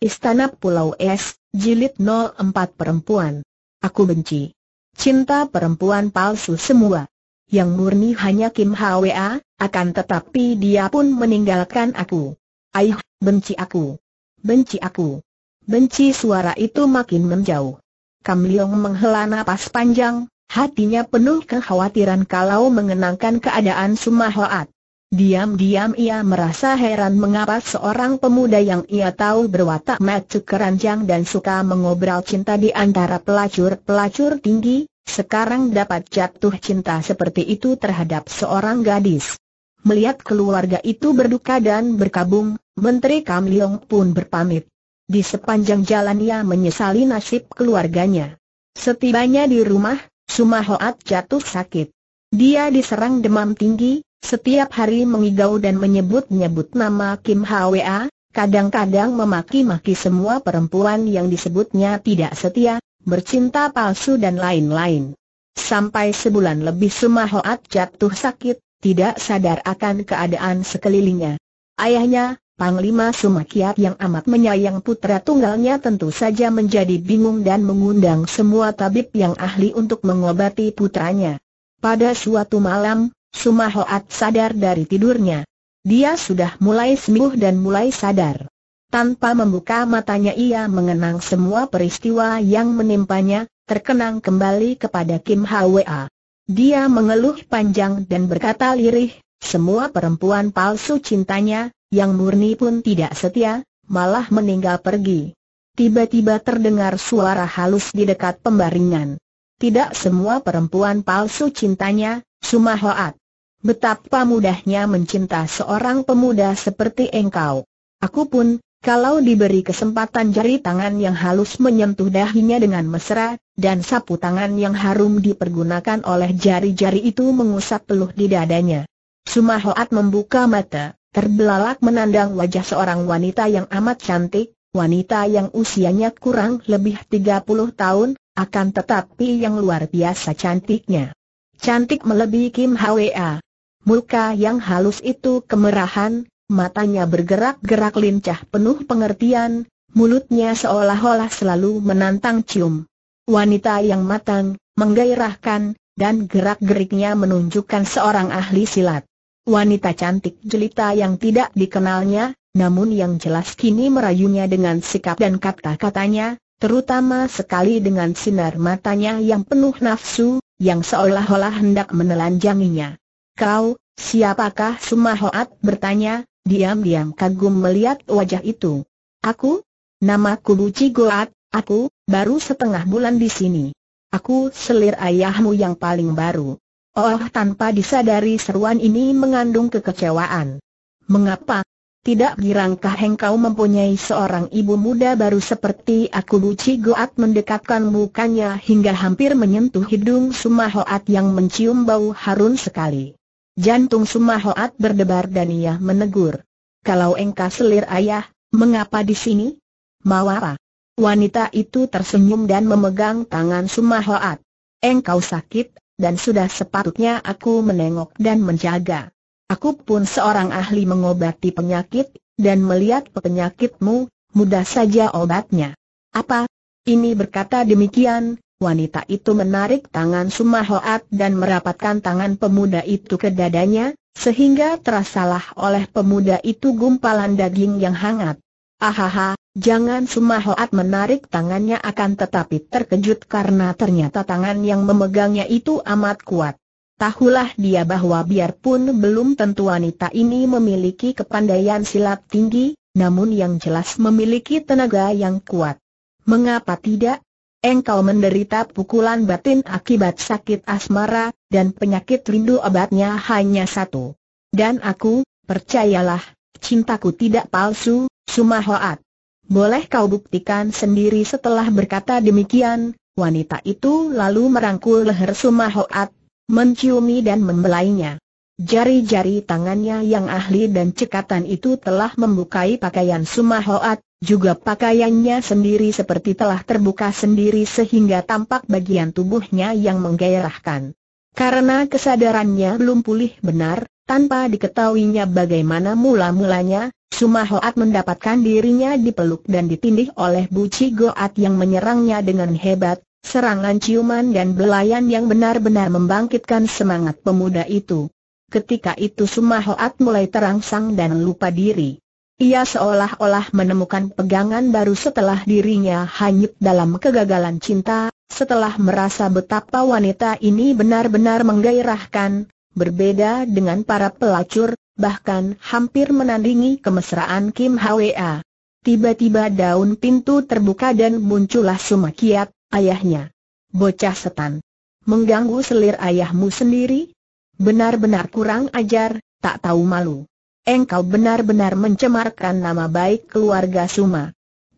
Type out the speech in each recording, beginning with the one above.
Istana Pulau Es, Jilid 04 Perempuan. Aku benci. Cinta perempuan palsu semua. Yang murni hanya Kim Hwa, akan tetapi dia pun meninggalkan aku. Aih, benci aku. Benci aku. Benci suara itu makin menjauh. Kam Leong menghela napas panjang, hatinya penuh kekhawatiran kalau mengenangkan keadaan Sumahoat. Diam-diam ia merasa heran mengapa seorang pemuda yang ia tahu berwatak macu keranjang dan suka mengobrol cinta di antara pelacur-pelacur tinggi, sekarang dapat jatuh cinta seperti itu terhadap seorang gadis. Melihat keluarga itu berduka dan berkabung, Menteri Kam Leong pun berpamit. Di sepanjang jalan ia menyesali nasib keluarganya. Setibanya di rumah, Sumahoat jatuh sakit. Dia diserang demam tinggi, setiap hari mengigau dan menyebut-nyebut nama Kim Hwa, kadang-kadang memaki-maki semua perempuan yang disebutnya tidak setia, bercinta palsu dan lain-lain. Sampai sebulan lebih Suma Hoat jatuh sakit, tidak sadar akan keadaan sekelilingnya. Ayahnya, Panglima kiat yang amat menyayang putra tunggalnya tentu saja menjadi bingung dan mengundang semua tabib yang ahli untuk mengobati putranya. Pada suatu malam, Sumahoat sadar dari tidurnya. Dia sudah mulai sembuh dan mulai sadar. Tanpa membuka matanya ia mengenang semua peristiwa yang menimpanya, terkenang kembali kepada Kim Hwa. Dia mengeluh panjang dan berkata lirih, semua perempuan palsu cintanya, yang murni pun tidak setia, malah meninggal pergi. Tiba-tiba terdengar suara halus di dekat pembaringan. Tidak semua perempuan palsu cintanya, Sumahoat. Betapa mudahnya mencinta seorang pemuda seperti engkau. Aku pun, kalau diberi kesempatan jari tangan yang halus menyentuh dahinya dengan mesra, dan sapu tangan yang harum dipergunakan oleh jari-jari itu mengusap peluh di dadanya. Sumahoat membuka mata, terbelalak menandang wajah seorang wanita yang amat cantik, wanita yang usianya kurang lebih 30 tahun, akan tetapi yang luar biasa cantiknya. Cantik melebihi Kim Hwa. Muka yang halus itu kemerahan, matanya bergerak-gerak lincah penuh pengertian, mulutnya seolah-olah selalu menantang cium. Wanita yang matang, menggairahkan, dan gerak-geriknya menunjukkan seorang ahli silat. Wanita cantik jelita yang tidak dikenalnya, namun yang jelas kini merayunya dengan sikap dan kata-katanya, terutama sekali dengan sinar matanya yang penuh nafsu, yang seolah-olah hendak menelanjanginya. Kau, siapakah Sumahoat bertanya, diam-diam kagum melihat wajah itu. Aku? Namaku Luci Goat, aku, baru setengah bulan di sini. Aku selir ayahmu yang paling baru. Oh, tanpa disadari seruan ini mengandung kekecewaan. Mengapa? Tidak girangkah engkau mempunyai seorang ibu muda baru seperti aku Luci Goat mendekatkan mukanya hingga hampir menyentuh hidung Sumahoat yang mencium bau harun sekali. Jantung Sumahoat berdebar dan ia menegur. Kalau engkau selir ayah, mengapa di sini? Mau Wanita itu tersenyum dan memegang tangan Sumahoat. Engkau sakit, dan sudah sepatutnya aku menengok dan menjaga. Aku pun seorang ahli mengobati penyakit, dan melihat penyakitmu, mudah saja obatnya. Apa? Ini berkata demikian, wanita itu menarik tangan Sumahoat dan merapatkan tangan pemuda itu ke dadanya, sehingga terasalah oleh pemuda itu gumpalan daging yang hangat. Ahaha, jangan Sumahoat menarik tangannya akan tetapi terkejut karena ternyata tangan yang memegangnya itu amat kuat. Tahulah dia bahwa biarpun belum tentu wanita ini memiliki kepandaian silat tinggi, namun yang jelas memiliki tenaga yang kuat. Mengapa tidak? engkau menderita pukulan batin akibat sakit asmara, dan penyakit rindu obatnya hanya satu. Dan aku, percayalah, cintaku tidak palsu, Sumahoat. Boleh kau buktikan sendiri setelah berkata demikian, wanita itu lalu merangkul leher Sumahoat, menciumi dan membelainya. Jari-jari tangannya yang ahli dan cekatan itu telah membukai pakaian Sumahoat, juga pakaiannya sendiri seperti telah terbuka sendiri sehingga tampak bagian tubuhnya yang menggairahkan. Karena kesadarannya belum pulih benar, tanpa diketahuinya bagaimana mula-mulanya, Sumahoat mendapatkan dirinya dipeluk dan ditindih oleh Buci Goat yang menyerangnya dengan hebat, serangan ciuman dan belayan yang benar-benar membangkitkan semangat pemuda itu. Ketika itu Sumahoat mulai terangsang dan lupa diri. Ia seolah-olah menemukan pegangan baru setelah dirinya hanyut dalam kegagalan cinta, setelah merasa betapa wanita ini benar-benar menggairahkan, berbeda dengan para pelacur, bahkan hampir menandingi kemesraan Kim Hwa. Tiba-tiba daun pintu terbuka dan muncullah Sumakiat, ayahnya. Bocah setan. Mengganggu selir ayahmu sendiri? Benar-benar kurang ajar, tak tahu malu. Engkau benar-benar mencemarkan nama baik keluarga Suma.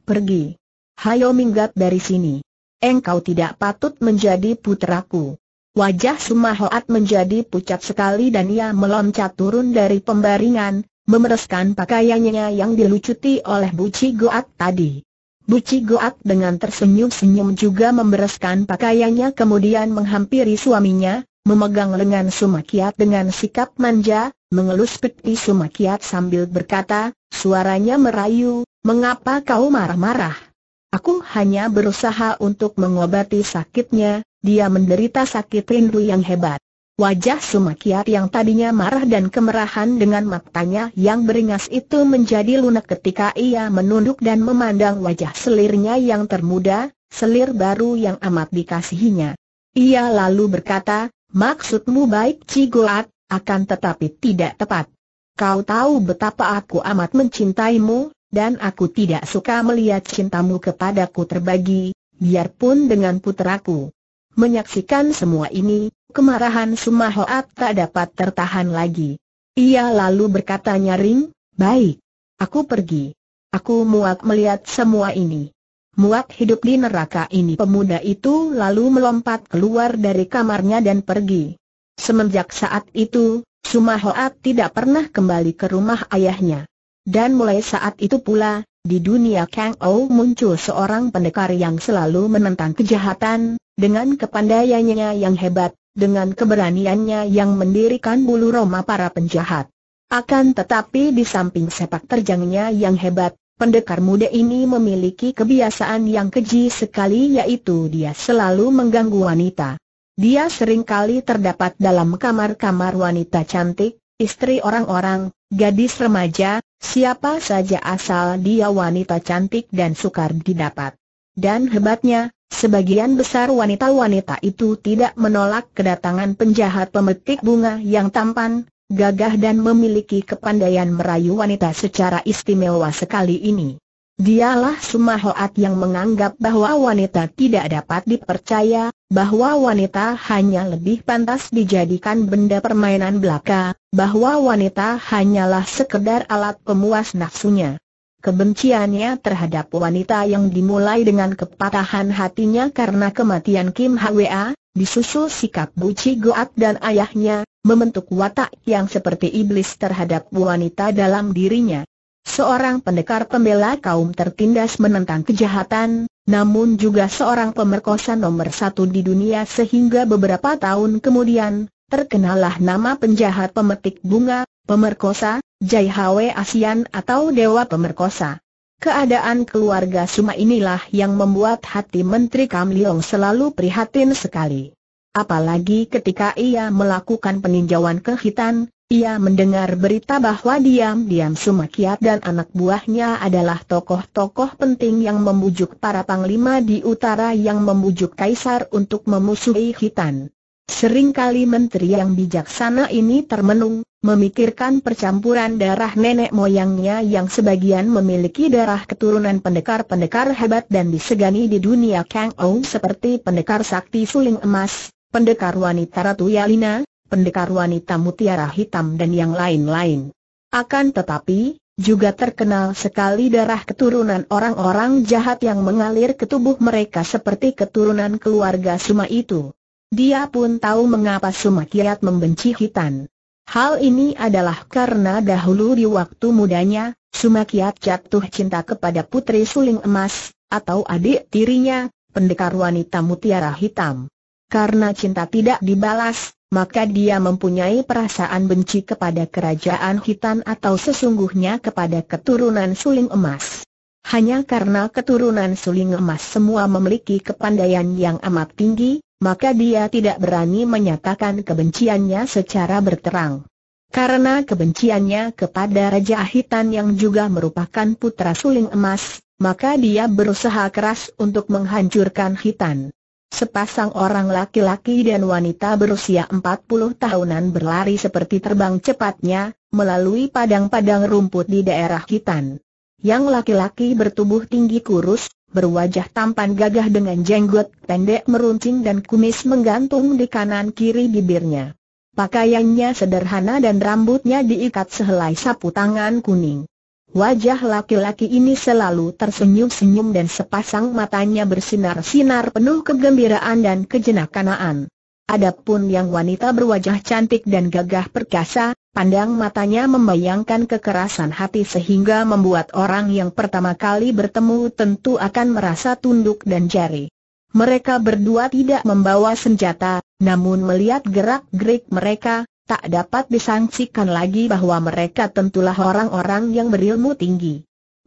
Pergi. Hayo minggat dari sini. Engkau tidak patut menjadi putraku. Wajah Suma Hoat menjadi pucat sekali dan ia meloncat turun dari pembaringan, memereskan pakaiannya yang dilucuti oleh Buci Goat tadi. Buci Goat dengan tersenyum-senyum juga membereskan pakaiannya kemudian menghampiri suaminya, memegang lengan Suma Kiat dengan sikap manja, mengelus peti Sumakiat sambil berkata, suaranya merayu, mengapa kau marah-marah? Aku hanya berusaha untuk mengobati sakitnya, dia menderita sakit rindu yang hebat. Wajah Sumakiat yang tadinya marah dan kemerahan dengan matanya yang beringas itu menjadi lunak ketika ia menunduk dan memandang wajah selirnya yang termuda, selir baru yang amat dikasihinya. Ia lalu berkata, maksudmu baik Cigoat, akan tetapi tidak tepat. Kau tahu betapa aku amat mencintaimu, dan aku tidak suka melihat cintamu kepadaku terbagi, biarpun dengan puteraku. Menyaksikan semua ini, kemarahan Sumahoat tak dapat tertahan lagi. Ia lalu berkata nyaring, baik, aku pergi. Aku muak melihat semua ini. Muak hidup di neraka ini pemuda itu lalu melompat keluar dari kamarnya dan pergi. Semenjak saat itu, Sumahoat tidak pernah kembali ke rumah ayahnya. Dan mulai saat itu pula, di dunia Kang Ou muncul seorang pendekar yang selalu menentang kejahatan, dengan kepandaiannya yang hebat, dengan keberaniannya yang mendirikan bulu roma para penjahat. Akan tetapi di samping sepak terjangnya yang hebat, pendekar muda ini memiliki kebiasaan yang keji sekali yaitu dia selalu mengganggu wanita. Dia sering kali terdapat dalam kamar-kamar wanita cantik, istri orang-orang, gadis remaja, siapa saja asal dia wanita cantik dan sukar didapat. Dan hebatnya, sebagian besar wanita-wanita itu tidak menolak kedatangan penjahat pemetik bunga yang tampan, gagah dan memiliki kepandaian merayu wanita secara istimewa sekali ini. Dialah Sumahoat yang menganggap bahwa wanita tidak dapat dipercaya, bahwa wanita hanya lebih pantas dijadikan benda permainan belaka, bahwa wanita hanyalah sekedar alat pemuas nafsunya. Kebenciannya terhadap wanita yang dimulai dengan kepatahan hatinya karena kematian Kim Hwa, disusul sikap Buci Goat dan ayahnya, membentuk watak yang seperti iblis terhadap wanita dalam dirinya. Seorang pendekar pembela kaum tertindas menentang kejahatan, namun juga seorang pemerkosa nomor satu di dunia sehingga beberapa tahun kemudian, terkenalah nama penjahat pemetik bunga, pemerkosa, Jai Hwe Asian atau Dewa Pemerkosa. Keadaan keluarga Suma inilah yang membuat hati Menteri Kam Leong selalu prihatin sekali. Apalagi ketika ia melakukan peninjauan ke ia mendengar berita bahwa diam-diam Sumakiat dan anak buahnya adalah tokoh-tokoh penting yang membujuk para panglima di utara yang membujuk kaisar untuk memusuhi Khitan. Seringkali menteri yang bijaksana ini termenung, memikirkan percampuran darah nenek moyangnya yang sebagian memiliki darah keturunan pendekar-pendekar hebat dan disegani di dunia Kang Ou seperti pendekar sakti suling emas, pendekar wanita Ratu Yalina, pendekar wanita mutiara hitam dan yang lain-lain. Akan tetapi, juga terkenal sekali darah keturunan orang-orang jahat yang mengalir ke tubuh mereka seperti keturunan keluarga Suma itu. Dia pun tahu mengapa Suma Kiat membenci Hitan. Hal ini adalah karena dahulu di waktu mudanya, Suma Kiat jatuh cinta kepada putri suling emas, atau adik tirinya, pendekar wanita mutiara hitam. Karena cinta tidak dibalas, maka dia mempunyai perasaan benci kepada kerajaan hitan atau sesungguhnya kepada keturunan suling emas. Hanya karena keturunan suling emas semua memiliki kepandaian yang amat tinggi, maka dia tidak berani menyatakan kebenciannya secara berterang. Karena kebenciannya kepada Raja Ahitan yang juga merupakan putra suling emas, maka dia berusaha keras untuk menghancurkan Hitan. Sepasang orang laki-laki dan wanita berusia empat puluh tahunan berlari seperti terbang cepatnya, melalui padang-padang rumput di daerah hitan. Yang laki-laki bertubuh tinggi kurus, berwajah tampan gagah dengan jenggot pendek meruncing dan kumis menggantung di kanan-kiri bibirnya. Pakaiannya sederhana dan rambutnya diikat sehelai sapu tangan kuning. Wajah laki-laki ini selalu tersenyum-senyum dan sepasang matanya bersinar-sinar penuh kegembiraan dan kejenakanaan. Adapun yang wanita berwajah cantik dan gagah perkasa, pandang matanya membayangkan kekerasan hati sehingga membuat orang yang pertama kali bertemu tentu akan merasa tunduk dan jari. Mereka berdua tidak membawa senjata, namun melihat gerak-gerik mereka, tak dapat disangsikan lagi bahwa mereka tentulah orang-orang yang berilmu tinggi.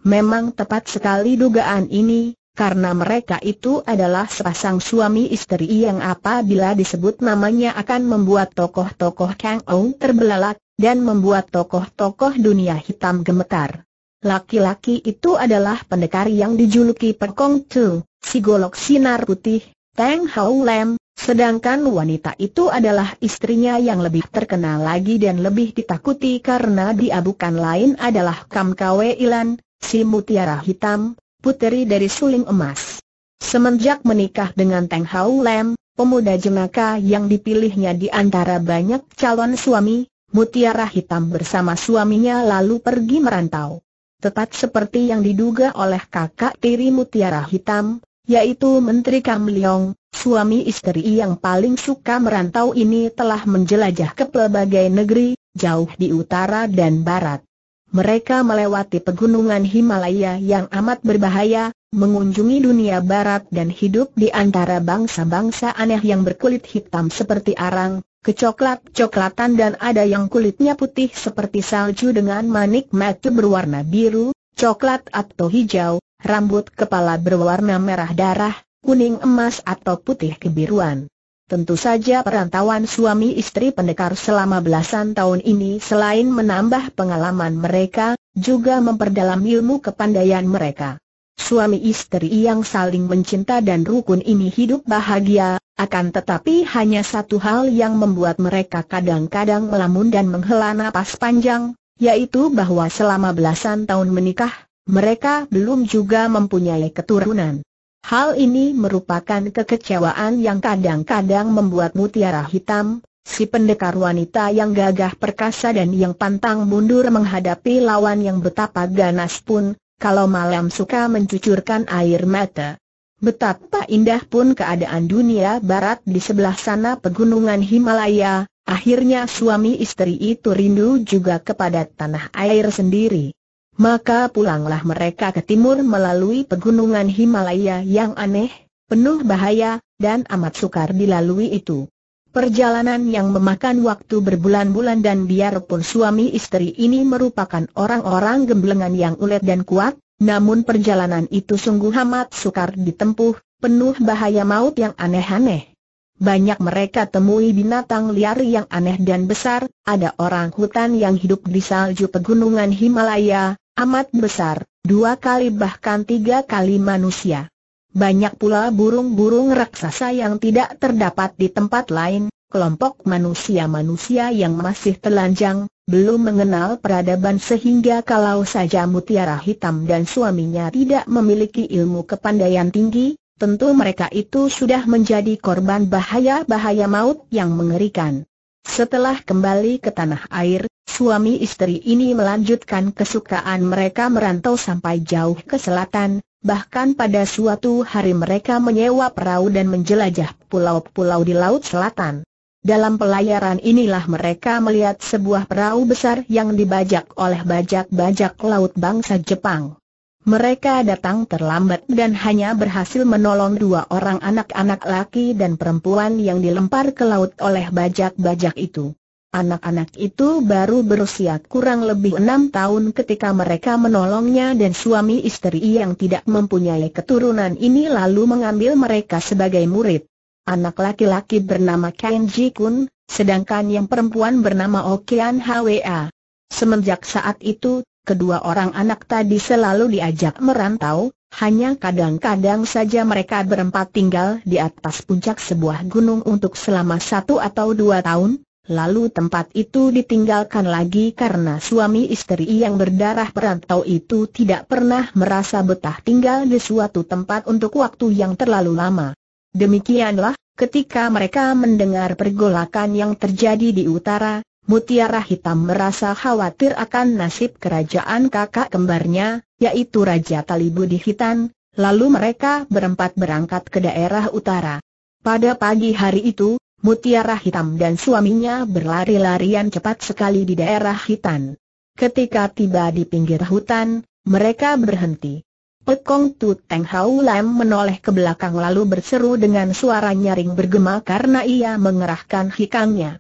Memang tepat sekali dugaan ini, karena mereka itu adalah sepasang suami istri yang apabila disebut namanya akan membuat tokoh-tokoh Kang Ou terbelalak, dan membuat tokoh-tokoh dunia hitam gemetar. Laki-laki itu adalah pendekar yang dijuluki Perkong Tu, si golok sinar putih, Tang Hao Lam, Sedangkan wanita itu adalah istrinya yang lebih terkenal lagi dan lebih ditakuti karena dia bukan lain adalah Kam Kwe Ilan, si mutiara hitam, puteri dari suling emas. Semenjak menikah dengan Teng Hau Lam, pemuda jenaka yang dipilihnya di antara banyak calon suami, mutiara hitam bersama suaminya lalu pergi merantau. Tepat seperti yang diduga oleh kakak tiri mutiara hitam, yaitu Menteri Kam Leong, Suami istri yang paling suka merantau ini telah menjelajah ke pelbagai negeri, jauh di utara dan barat. Mereka melewati pegunungan Himalaya yang amat berbahaya, mengunjungi dunia barat dan hidup di antara bangsa-bangsa aneh yang berkulit hitam seperti arang, kecoklat-coklatan dan ada yang kulitnya putih seperti salju dengan manik mata berwarna biru, coklat atau hijau, rambut kepala berwarna merah darah, kuning emas atau putih kebiruan. Tentu saja perantauan suami istri pendekar selama belasan tahun ini selain menambah pengalaman mereka, juga memperdalam ilmu kepandaian mereka. Suami istri yang saling mencinta dan rukun ini hidup bahagia, akan tetapi hanya satu hal yang membuat mereka kadang-kadang melamun dan menghela napas panjang, yaitu bahwa selama belasan tahun menikah, mereka belum juga mempunyai keturunan. Hal ini merupakan kekecewaan yang kadang-kadang membuat mutiara hitam, si pendekar wanita yang gagah perkasa dan yang pantang mundur menghadapi lawan yang betapa ganas pun, kalau malam suka mencucurkan air mata. Betapa indah pun keadaan dunia barat di sebelah sana pegunungan Himalaya, akhirnya suami istri itu rindu juga kepada tanah air sendiri. Maka pulanglah mereka ke timur melalui pegunungan Himalaya yang aneh, penuh bahaya, dan amat sukar dilalui itu. Perjalanan yang memakan waktu berbulan-bulan dan biarpun suami istri ini merupakan orang-orang gemblengan yang ulet dan kuat, namun perjalanan itu sungguh amat sukar ditempuh, penuh bahaya maut yang aneh-aneh. Banyak mereka temui binatang liar yang aneh dan besar, ada orang hutan yang hidup di salju pegunungan Himalaya, amat besar, dua kali bahkan tiga kali manusia. Banyak pula burung-burung raksasa yang tidak terdapat di tempat lain, kelompok manusia-manusia yang masih telanjang, belum mengenal peradaban sehingga kalau saja mutiara hitam dan suaminya tidak memiliki ilmu kepandaian tinggi, tentu mereka itu sudah menjadi korban bahaya-bahaya maut yang mengerikan. Setelah kembali ke tanah air, Suami istri ini melanjutkan kesukaan mereka merantau sampai jauh ke selatan, bahkan pada suatu hari mereka menyewa perahu dan menjelajah pulau-pulau di Laut Selatan. Dalam pelayaran inilah mereka melihat sebuah perahu besar yang dibajak oleh bajak-bajak laut bangsa Jepang. Mereka datang terlambat dan hanya berhasil menolong dua orang anak-anak laki dan perempuan yang dilempar ke laut oleh bajak-bajak itu. Anak-anak itu baru berusia kurang lebih enam tahun ketika mereka menolongnya dan suami istri yang tidak mempunyai keturunan ini lalu mengambil mereka sebagai murid. Anak laki-laki bernama Kenji Kun, sedangkan yang perempuan bernama Okean Hwa. Semenjak saat itu, kedua orang anak tadi selalu diajak merantau, hanya kadang-kadang saja mereka berempat tinggal di atas puncak sebuah gunung untuk selama satu atau dua tahun, Lalu tempat itu ditinggalkan lagi karena suami istri yang berdarah perantau itu tidak pernah merasa betah tinggal di suatu tempat untuk waktu yang terlalu lama. Demikianlah, ketika mereka mendengar pergolakan yang terjadi di utara, Mutiara Hitam merasa khawatir akan nasib kerajaan kakak kembarnya, yaitu Raja Talibudi Hitan, lalu mereka berempat berangkat ke daerah utara. Pada pagi hari itu, Mutiara Hitam dan suaminya berlari-larian cepat sekali di daerah hitam. Ketika tiba di pinggir hutan, mereka berhenti. Pekong Tu Teng Hau Lam menoleh ke belakang lalu berseru dengan suara nyaring bergema karena ia mengerahkan hikangnya.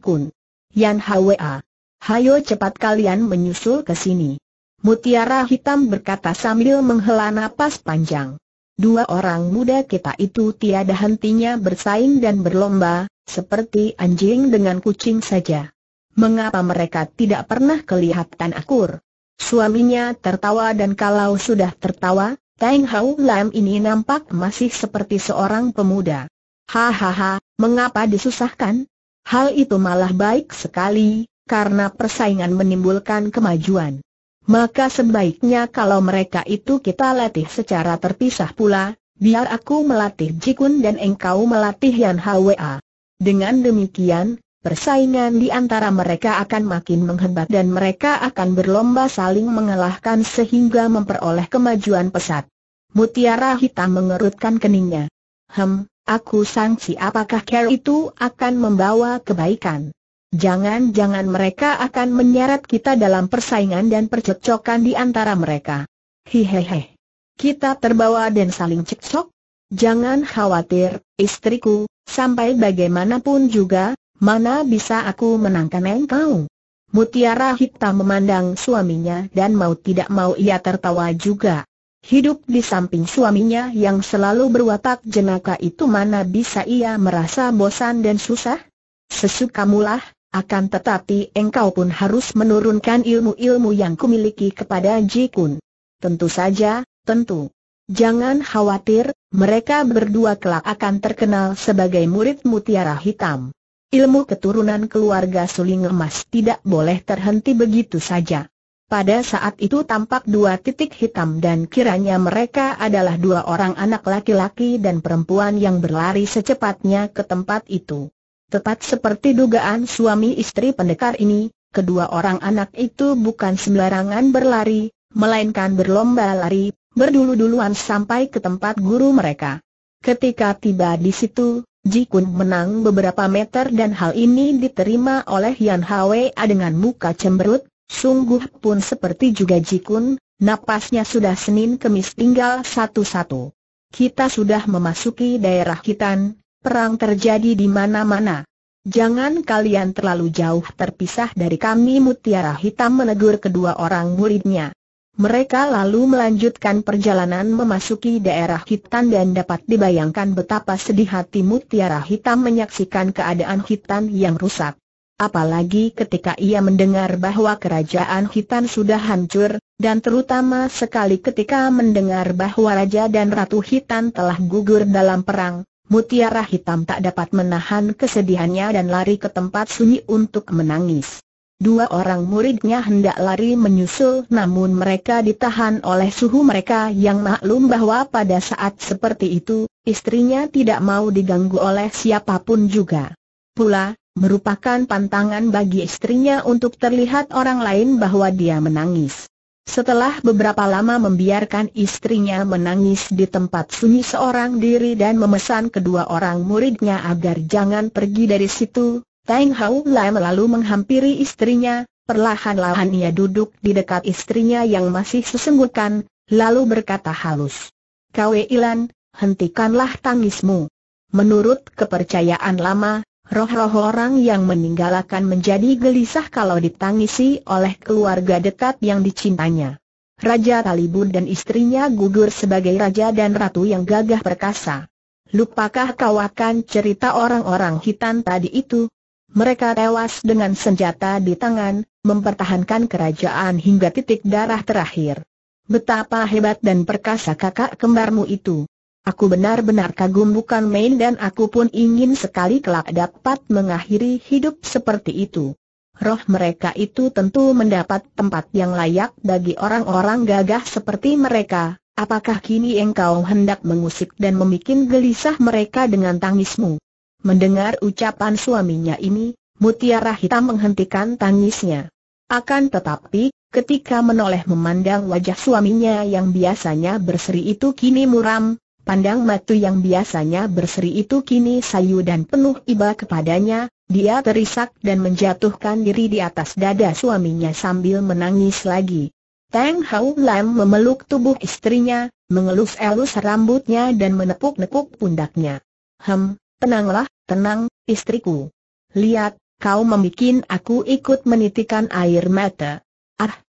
Kun, Yan Hwa. Hayo cepat kalian menyusul ke sini. Mutiara Hitam berkata sambil menghela napas panjang. Dua orang muda kita itu tiada hentinya bersaing dan berlomba, seperti anjing dengan kucing saja. Mengapa mereka tidak pernah kelihatan akur? Suaminya tertawa dan kalau sudah tertawa, Tang Hao Lam ini nampak masih seperti seorang pemuda. Hahaha, mengapa disusahkan? Hal itu malah baik sekali, karena persaingan menimbulkan kemajuan. Maka sebaiknya kalau mereka itu kita latih secara terpisah pula, biar aku melatih Jikun dan engkau melatih Yan Hwa. Dengan demikian, persaingan di antara mereka akan makin menghebat dan mereka akan berlomba saling mengalahkan sehingga memperoleh kemajuan pesat. Mutiara hitam mengerutkan keningnya. Hem, aku sangsi apakah care itu akan membawa kebaikan. Jangan-jangan mereka akan menyeret kita dalam persaingan dan percocokan di antara mereka. Hihehe. Kita terbawa dan saling cekcok? Jangan khawatir, istriku, sampai bagaimanapun juga, mana bisa aku menangkan engkau? Mutiara hitam memandang suaminya dan mau tidak mau ia tertawa juga. Hidup di samping suaminya yang selalu berwatak jenaka itu mana bisa ia merasa bosan dan susah? Sesukamulah, akan tetapi engkau pun harus menurunkan ilmu-ilmu yang kumiliki kepada Jikun. Tentu saja, tentu. Jangan khawatir, mereka berdua kelak akan terkenal sebagai murid mutiara hitam. Ilmu keturunan keluarga suling emas tidak boleh terhenti begitu saja. Pada saat itu tampak dua titik hitam dan kiranya mereka adalah dua orang anak laki-laki dan perempuan yang berlari secepatnya ke tempat itu. Tepat seperti dugaan suami istri pendekar ini, kedua orang anak itu bukan sembarangan berlari, melainkan berlomba lari, berdulu-duluan sampai ke tempat guru mereka. Ketika tiba di situ, Jikun menang beberapa meter dan hal ini diterima oleh Yan Hwa dengan muka cemberut, sungguh pun seperti juga Jikun, napasnya sudah Senin Kemis tinggal satu-satu. Kita sudah memasuki daerah Kitan, Perang terjadi di mana-mana. Jangan kalian terlalu jauh terpisah dari kami Mutiara Hitam menegur kedua orang muridnya. Mereka lalu melanjutkan perjalanan memasuki daerah hitam dan dapat dibayangkan betapa sedih hati Mutiara Hitam menyaksikan keadaan hitam yang rusak. Apalagi ketika ia mendengar bahwa kerajaan Hitan sudah hancur, dan terutama sekali ketika mendengar bahwa Raja dan Ratu Hitan telah gugur dalam perang, Mutiara Hitam tak dapat menahan kesedihannya dan lari ke tempat sunyi untuk menangis. Dua orang muridnya hendak lari menyusul namun mereka ditahan oleh suhu mereka yang maklum bahwa pada saat seperti itu, istrinya tidak mau diganggu oleh siapapun juga. Pula, merupakan pantangan bagi istrinya untuk terlihat orang lain bahwa dia menangis. Setelah beberapa lama membiarkan istrinya menangis di tempat sunyi seorang diri dan memesan kedua orang muridnya agar jangan pergi dari situ, Tang Hao Lai lalu menghampiri istrinya, perlahan-lahan ia duduk di dekat istrinya yang masih sesenggukan, lalu berkata halus. Kau Ilan, hentikanlah tangismu. Menurut kepercayaan lama, Roh-roh orang yang meninggal akan menjadi gelisah kalau ditangisi oleh keluarga dekat yang dicintanya. Raja Talibun dan istrinya gugur sebagai raja dan ratu yang gagah perkasa. Lupakah kau akan cerita orang-orang hitam tadi itu? Mereka tewas dengan senjata di tangan, mempertahankan kerajaan hingga titik darah terakhir. Betapa hebat dan perkasa kakak kembarmu itu. Aku benar-benar kagum bukan main dan aku pun ingin sekali kelak dapat mengakhiri hidup seperti itu. Roh mereka itu tentu mendapat tempat yang layak bagi orang-orang gagah seperti mereka. Apakah kini engkau hendak mengusik dan membuat gelisah mereka dengan tangismu? Mendengar ucapan suaminya ini, Mutiara Hitam menghentikan tangisnya. Akan tetapi, ketika menoleh memandang wajah suaminya yang biasanya berseri itu kini muram, Pandang matu yang biasanya berseri itu kini sayu dan penuh iba kepadanya, dia terisak dan menjatuhkan diri di atas dada suaminya sambil menangis lagi. Tang Hau Lam memeluk tubuh istrinya, mengelus-elus rambutnya dan menepuk-nepuk pundaknya. Hem, tenanglah, tenang, istriku. Lihat, kau membuat aku ikut menitikan air mata.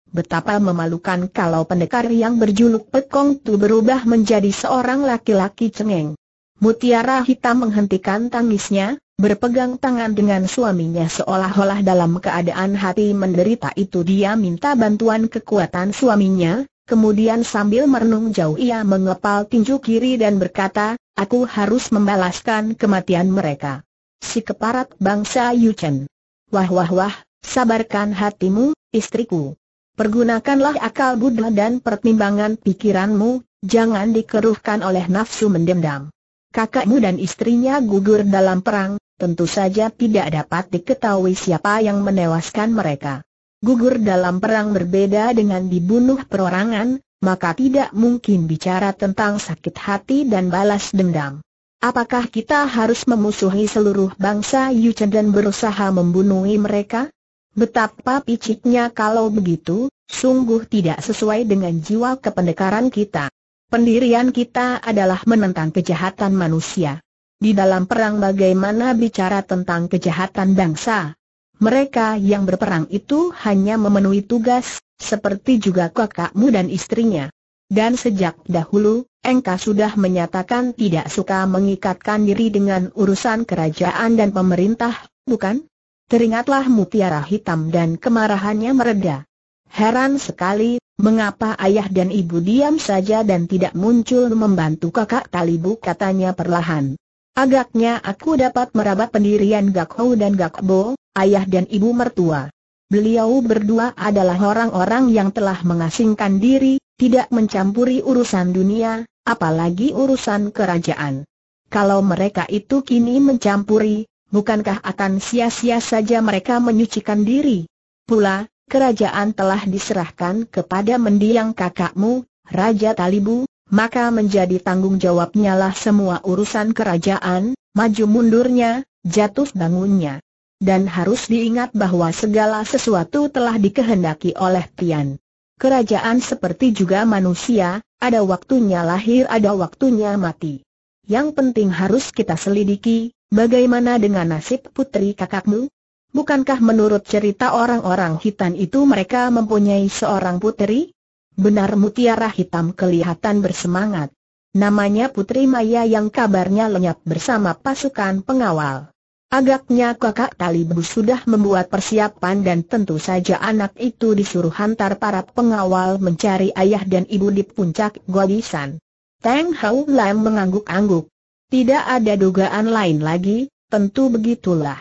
Betapa memalukan kalau pendekar yang berjuluk Pekong Tu berubah menjadi seorang laki-laki cengeng. Mutiara hitam menghentikan tangisnya, berpegang tangan dengan suaminya seolah-olah dalam keadaan hati menderita itu dia minta bantuan kekuatan suaminya, kemudian sambil merenung jauh ia mengepal tinju kiri dan berkata, aku harus membalaskan kematian mereka. Si keparat bangsa Yuchen. Wah wah wah, sabarkan hatimu, istriku. Pergunakanlah akal budha dan pertimbangan pikiranmu, jangan dikeruhkan oleh nafsu mendendam. Kakakmu dan istrinya gugur dalam perang, tentu saja tidak dapat diketahui siapa yang menewaskan mereka. Gugur dalam perang berbeda dengan dibunuh perorangan, maka tidak mungkin bicara tentang sakit hati dan balas dendam. Apakah kita harus memusuhi seluruh bangsa Yuchen dan berusaha membunuhi mereka? Betapa piciknya kalau begitu, sungguh tidak sesuai dengan jiwa kependekaran kita. Pendirian kita adalah menentang kejahatan manusia. Di dalam perang bagaimana bicara tentang kejahatan bangsa? Mereka yang berperang itu hanya memenuhi tugas, seperti juga kakakmu dan istrinya. Dan sejak dahulu, Engka sudah menyatakan tidak suka mengikatkan diri dengan urusan kerajaan dan pemerintah, bukan? Teringatlah mutiara hitam dan kemarahannya mereda. Heran sekali, mengapa ayah dan ibu diam saja dan tidak muncul membantu kakak Talibu katanya perlahan. Agaknya aku dapat merapat pendirian Gakho dan Gakbo, ayah dan ibu mertua. Beliau berdua adalah orang-orang yang telah mengasingkan diri, tidak mencampuri urusan dunia, apalagi urusan kerajaan. Kalau mereka itu kini mencampuri, bukankah akan sia-sia saja mereka menyucikan diri? Pula, kerajaan telah diserahkan kepada mendiang kakakmu, Raja Talibu, maka menjadi tanggung jawabnya lah semua urusan kerajaan, maju mundurnya, jatuh bangunnya. Dan harus diingat bahwa segala sesuatu telah dikehendaki oleh Tian. Kerajaan seperti juga manusia, ada waktunya lahir ada waktunya mati. Yang penting harus kita selidiki, Bagaimana dengan nasib putri kakakmu? Bukankah menurut cerita orang-orang hitam itu mereka mempunyai seorang putri? Benar mutiara hitam kelihatan bersemangat. Namanya Putri Maya yang kabarnya lenyap bersama pasukan pengawal. Agaknya kakak Talibu sudah membuat persiapan dan tentu saja anak itu disuruh hantar para pengawal mencari ayah dan ibu di puncak Gobisan. Teng Hau Lam mengangguk-angguk. Tidak ada dugaan lain lagi, tentu begitulah.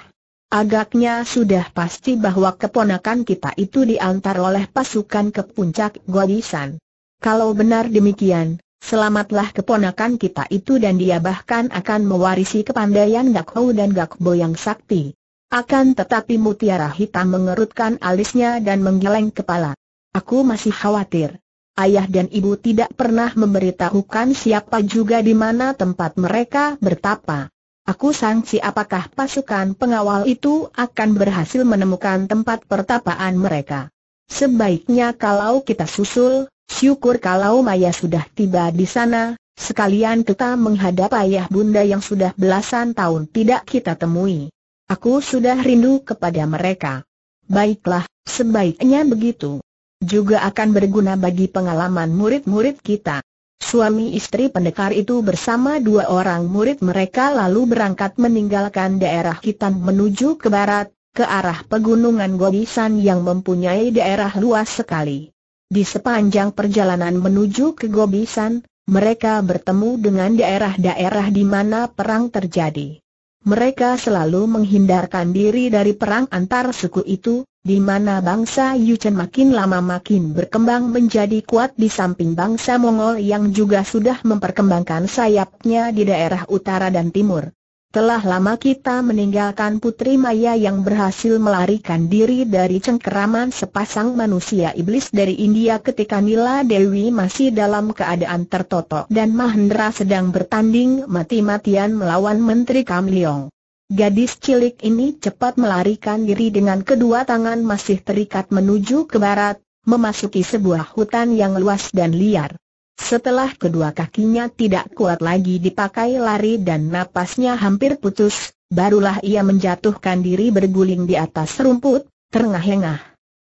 Agaknya sudah pasti bahwa keponakan kita itu diantar oleh pasukan ke puncak Godisan. Kalau benar demikian, selamatlah keponakan kita itu dan dia bahkan akan mewarisi kepandaian Gak Hou dan Gak Bo yang sakti. Akan tetapi mutiara hitam mengerutkan alisnya dan menggeleng kepala. Aku masih khawatir ayah dan ibu tidak pernah memberitahukan siapa juga di mana tempat mereka bertapa. Aku sangsi apakah pasukan pengawal itu akan berhasil menemukan tempat pertapaan mereka. Sebaiknya kalau kita susul, syukur kalau Maya sudah tiba di sana, sekalian kita menghadap ayah bunda yang sudah belasan tahun tidak kita temui. Aku sudah rindu kepada mereka. Baiklah, sebaiknya begitu juga akan berguna bagi pengalaman murid-murid kita. Suami istri pendekar itu bersama dua orang murid mereka lalu berangkat meninggalkan daerah Kitan menuju ke barat, ke arah pegunungan Gobisan yang mempunyai daerah luas sekali. Di sepanjang perjalanan menuju ke Gobisan, mereka bertemu dengan daerah-daerah di mana perang terjadi. Mereka selalu menghindarkan diri dari perang antar suku itu, di mana bangsa Yuchen makin lama makin berkembang menjadi kuat di samping bangsa Mongol yang juga sudah memperkembangkan sayapnya di daerah utara dan timur. Telah lama kita meninggalkan Putri Maya yang berhasil melarikan diri dari cengkeraman sepasang manusia iblis dari India ketika Nila Dewi masih dalam keadaan tertotok dan Mahendra sedang bertanding mati-matian melawan Menteri Kamliong. Gadis cilik ini cepat melarikan diri dengan kedua tangan masih terikat menuju ke barat, memasuki sebuah hutan yang luas dan liar. Setelah kedua kakinya tidak kuat lagi dipakai lari dan napasnya hampir putus, barulah ia menjatuhkan diri berguling di atas rumput, terengah-engah.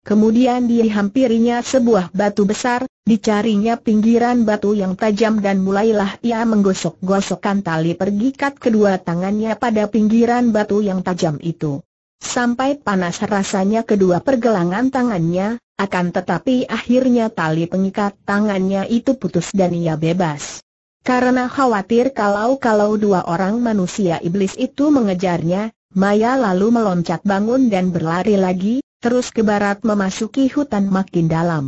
Kemudian dihampirinya sebuah batu besar, dicarinya pinggiran batu yang tajam dan mulailah ia menggosok-gosokkan tali pergikat kedua tangannya pada pinggiran batu yang tajam itu. Sampai panas rasanya kedua pergelangan tangannya, akan tetapi akhirnya tali pengikat tangannya itu putus dan ia bebas. Karena khawatir kalau-kalau dua orang manusia iblis itu mengejarnya, Maya lalu meloncat bangun dan berlari lagi, terus ke barat memasuki hutan makin dalam.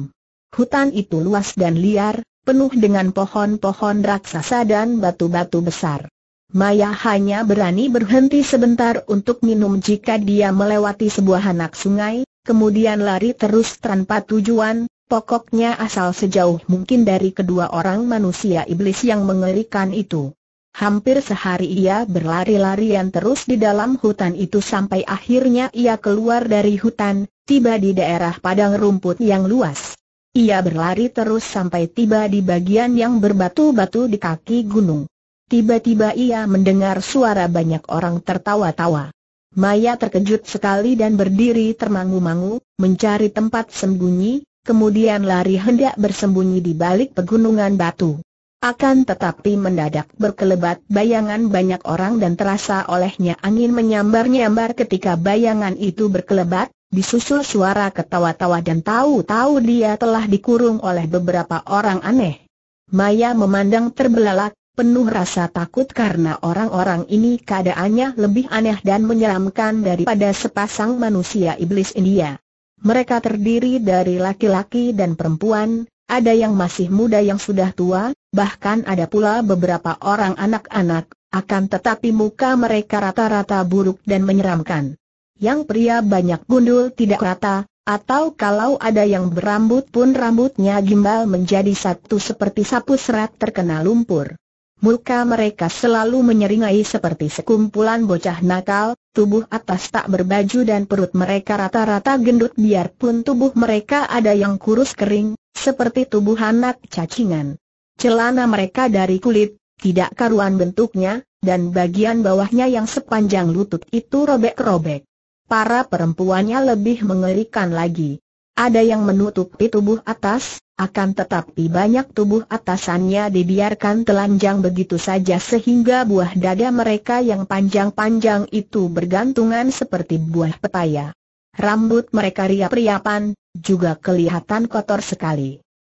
Hutan itu luas dan liar, penuh dengan pohon-pohon raksasa dan batu-batu besar. Maya hanya berani berhenti sebentar untuk minum jika dia melewati sebuah anak sungai, kemudian lari terus tanpa tujuan, pokoknya asal sejauh mungkin dari kedua orang manusia iblis yang mengerikan itu. Hampir sehari ia berlari-larian terus di dalam hutan itu sampai akhirnya ia keluar dari hutan, tiba di daerah padang rumput yang luas. Ia berlari terus sampai tiba di bagian yang berbatu-batu di kaki gunung. Tiba-tiba ia mendengar suara banyak orang tertawa-tawa. Maya terkejut sekali dan berdiri termangu-mangu, mencari tempat sembunyi, kemudian lari hendak bersembunyi di balik pegunungan batu. Akan tetapi mendadak berkelebat bayangan banyak orang dan terasa olehnya angin menyambar-nyambar ketika bayangan itu berkelebat, disusul suara ketawa-tawa dan tahu-tahu dia telah dikurung oleh beberapa orang aneh. Maya memandang terbelalak, penuh rasa takut karena orang-orang ini keadaannya lebih aneh dan menyeramkan daripada sepasang manusia iblis India. Mereka terdiri dari laki-laki dan perempuan, ada yang masih muda yang sudah tua, bahkan ada pula beberapa orang anak-anak, akan tetapi muka mereka rata-rata buruk dan menyeramkan. Yang pria banyak gundul tidak rata, atau kalau ada yang berambut pun rambutnya gimbal menjadi satu seperti sapu serat terkena lumpur. Muka mereka selalu menyeringai seperti sekumpulan bocah nakal, tubuh atas tak berbaju dan perut mereka rata-rata gendut biarpun tubuh mereka ada yang kurus kering, seperti tubuh anak cacingan. Celana mereka dari kulit, tidak karuan bentuknya, dan bagian bawahnya yang sepanjang lutut itu robek-robek. Para perempuannya lebih mengerikan lagi. Ada yang menutupi tubuh atas, akan tetapi banyak tubuh atasannya dibiarkan telanjang begitu saja sehingga buah dada mereka yang panjang-panjang itu bergantungan seperti buah pepaya. Rambut mereka riap-riapan, juga kelihatan kotor sekali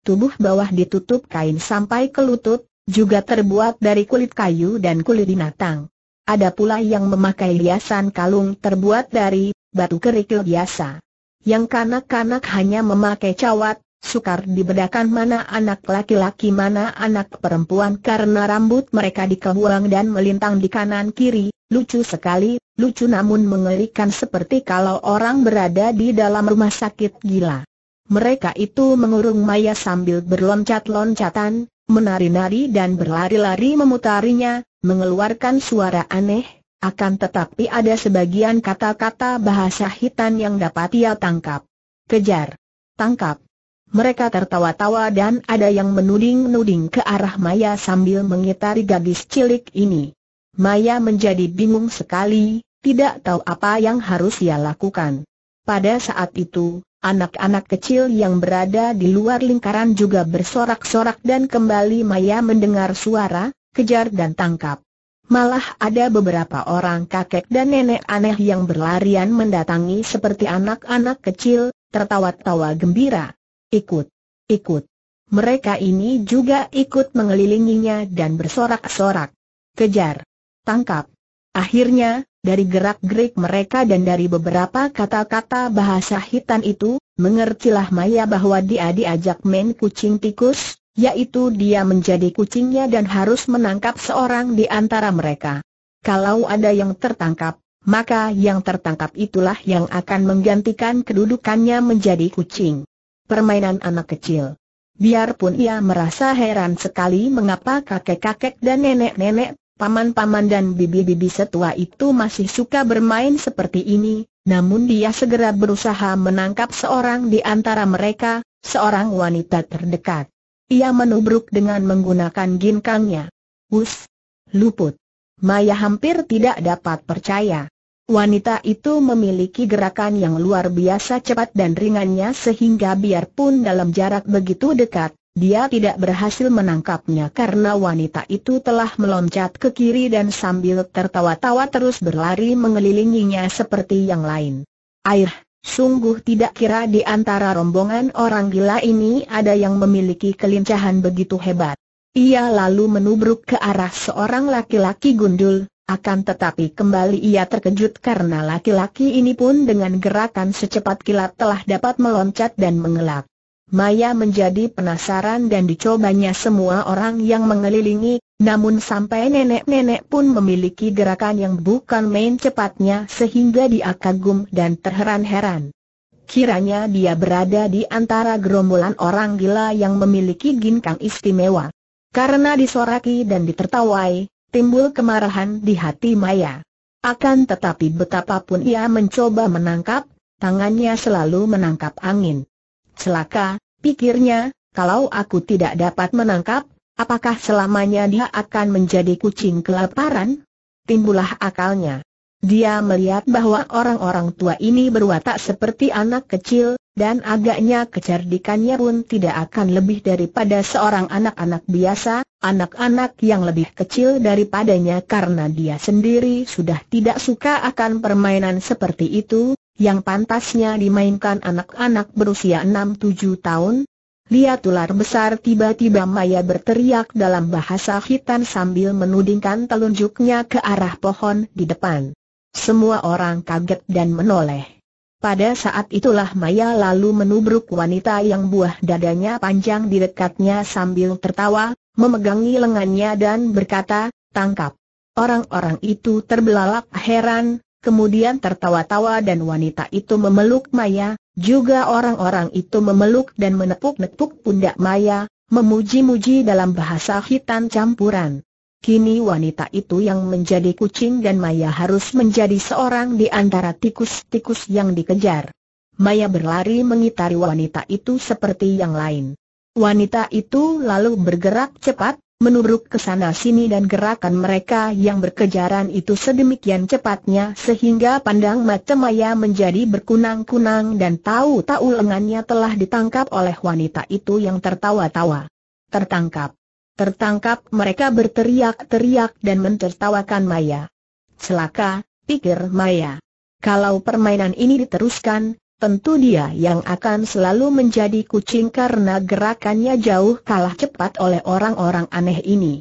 tubuh bawah ditutup kain sampai ke lutut, juga terbuat dari kulit kayu dan kulit binatang. Ada pula yang memakai hiasan kalung terbuat dari batu kerikil biasa. Yang kanak-kanak hanya memakai cawat, sukar dibedakan mana anak laki-laki mana anak perempuan karena rambut mereka dikehuang dan melintang di kanan kiri, lucu sekali, lucu namun mengerikan seperti kalau orang berada di dalam rumah sakit gila. Mereka itu mengurung Maya sambil berloncat-loncatan, menari-nari dan berlari-lari memutarinya, mengeluarkan suara aneh, akan tetapi ada sebagian kata-kata bahasa hitam yang dapat ia tangkap. Kejar! Tangkap! Mereka tertawa-tawa dan ada yang menuding-nuding ke arah Maya sambil mengitari gadis cilik ini. Maya menjadi bingung sekali, tidak tahu apa yang harus ia lakukan. Pada saat itu, Anak-anak kecil yang berada di luar lingkaran juga bersorak-sorak dan kembali Maya mendengar suara, kejar dan tangkap. Malah ada beberapa orang kakek dan nenek aneh yang berlarian mendatangi seperti anak-anak kecil, tertawa-tawa gembira. Ikut, ikut. Mereka ini juga ikut mengelilinginya dan bersorak-sorak. Kejar, tangkap. Akhirnya, dari gerak-gerik mereka dan dari beberapa kata-kata bahasa hitam itu, mengertilah Maya bahwa dia diajak main kucing tikus, yaitu dia menjadi kucingnya dan harus menangkap seorang di antara mereka. Kalau ada yang tertangkap, maka yang tertangkap itulah yang akan menggantikan kedudukannya menjadi kucing. Permainan anak kecil. Biarpun ia merasa heran sekali mengapa kakek-kakek dan nenek-nenek Paman-paman dan bibi-bibi setua itu masih suka bermain seperti ini, namun dia segera berusaha menangkap seorang di antara mereka, seorang wanita terdekat. Ia menubruk dengan menggunakan ginkangnya. Hus! Luput! Maya hampir tidak dapat percaya. Wanita itu memiliki gerakan yang luar biasa cepat dan ringannya sehingga biarpun dalam jarak begitu dekat, dia tidak berhasil menangkapnya karena wanita itu telah meloncat ke kiri dan sambil tertawa-tawa terus berlari mengelilinginya seperti yang lain. Air, sungguh tidak kira di antara rombongan orang gila ini ada yang memiliki kelincahan begitu hebat. Ia lalu menubruk ke arah seorang laki-laki gundul, akan tetapi kembali ia terkejut karena laki-laki ini pun dengan gerakan secepat kilat telah dapat meloncat dan mengelak. Maya menjadi penasaran dan dicobanya semua orang yang mengelilingi, namun sampai nenek-nenek pun memiliki gerakan yang bukan main cepatnya sehingga dia kagum dan terheran-heran. Kiranya dia berada di antara gerombolan orang gila yang memiliki ginkang istimewa. Karena disoraki dan ditertawai, timbul kemarahan di hati Maya. Akan tetapi betapapun ia mencoba menangkap, tangannya selalu menangkap angin celaka, pikirnya, kalau aku tidak dapat menangkap, apakah selamanya dia akan menjadi kucing kelaparan? Timbulah akalnya. Dia melihat bahwa orang-orang tua ini berwatak seperti anak kecil, dan agaknya kecerdikannya pun tidak akan lebih daripada seorang anak-anak biasa, anak-anak yang lebih kecil daripadanya karena dia sendiri sudah tidak suka akan permainan seperti itu, yang pantasnya dimainkan anak-anak berusia 6-7 tahun? Lihat ular besar tiba-tiba Maya berteriak dalam bahasa hitam sambil menudingkan telunjuknya ke arah pohon di depan. Semua orang kaget dan menoleh. Pada saat itulah Maya lalu menubruk wanita yang buah dadanya panjang di dekatnya sambil tertawa, memegangi lengannya dan berkata, tangkap. Orang-orang itu terbelalak heran, kemudian tertawa-tawa dan wanita itu memeluk Maya, juga orang-orang itu memeluk dan menepuk-nepuk pundak Maya, memuji-muji dalam bahasa hitam campuran. Kini wanita itu yang menjadi kucing dan Maya harus menjadi seorang di antara tikus-tikus yang dikejar. Maya berlari mengitari wanita itu seperti yang lain. Wanita itu lalu bergerak cepat, menurut ke sana sini dan gerakan mereka yang berkejaran itu sedemikian cepatnya sehingga pandang mata Maya menjadi berkunang-kunang dan tahu-tahu lengannya telah ditangkap oleh wanita itu yang tertawa-tawa. Tertangkap. Tertangkap mereka berteriak-teriak dan mentertawakan Maya. Celaka, pikir Maya. Kalau permainan ini diteruskan, tentu dia yang akan selalu menjadi kucing karena gerakannya jauh kalah cepat oleh orang-orang aneh ini.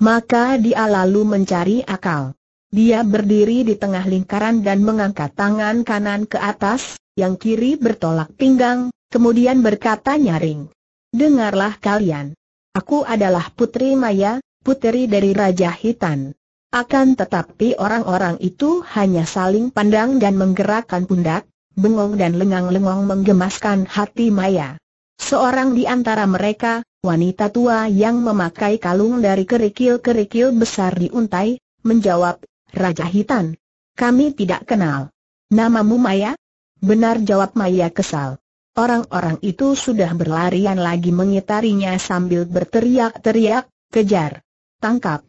Maka dia lalu mencari akal. Dia berdiri di tengah lingkaran dan mengangkat tangan kanan ke atas, yang kiri bertolak pinggang, kemudian berkata nyaring. Dengarlah kalian. Aku adalah Putri Maya, putri dari Raja Hitan. Akan tetapi orang-orang itu hanya saling pandang dan menggerakkan pundak, bengong dan lengang-lengong menggemaskan hati Maya. Seorang di antara mereka, wanita tua yang memakai kalung dari kerikil-kerikil besar diuntai, menjawab, Raja Hitan. Kami tidak kenal. Namamu Maya? Benar jawab Maya kesal. Orang-orang itu sudah berlarian lagi mengitarinya sambil berteriak-teriak, kejar, tangkap.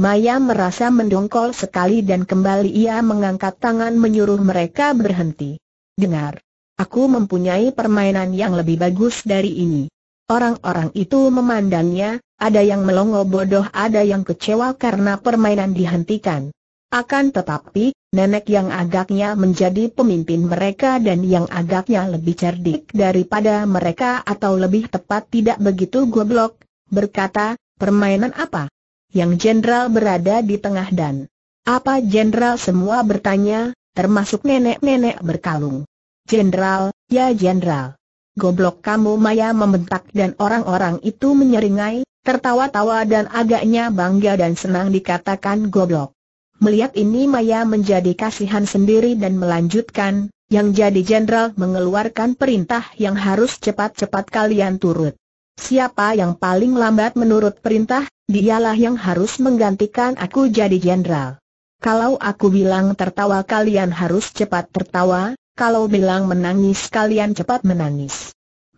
Maya merasa mendongkol sekali dan kembali ia mengangkat tangan menyuruh mereka berhenti. Dengar. Aku mempunyai permainan yang lebih bagus dari ini. Orang-orang itu memandangnya, ada yang melongo bodoh ada yang kecewa karena permainan dihentikan. Akan tetapi, nenek yang agaknya menjadi pemimpin mereka dan yang agaknya lebih cerdik daripada mereka atau lebih tepat tidak begitu goblok, berkata, permainan apa? Yang jenderal berada di tengah dan apa jenderal semua bertanya, termasuk nenek-nenek berkalung. Jenderal, ya jenderal. Goblok kamu Maya membentak dan orang-orang itu menyeringai, tertawa-tawa dan agaknya bangga dan senang dikatakan goblok. Melihat ini Maya menjadi kasihan sendiri dan melanjutkan, yang jadi jenderal mengeluarkan perintah yang harus cepat-cepat kalian turut. Siapa yang paling lambat menurut perintah, dialah yang harus menggantikan aku jadi jenderal. Kalau aku bilang tertawa kalian harus cepat tertawa, kalau bilang menangis kalian cepat menangis.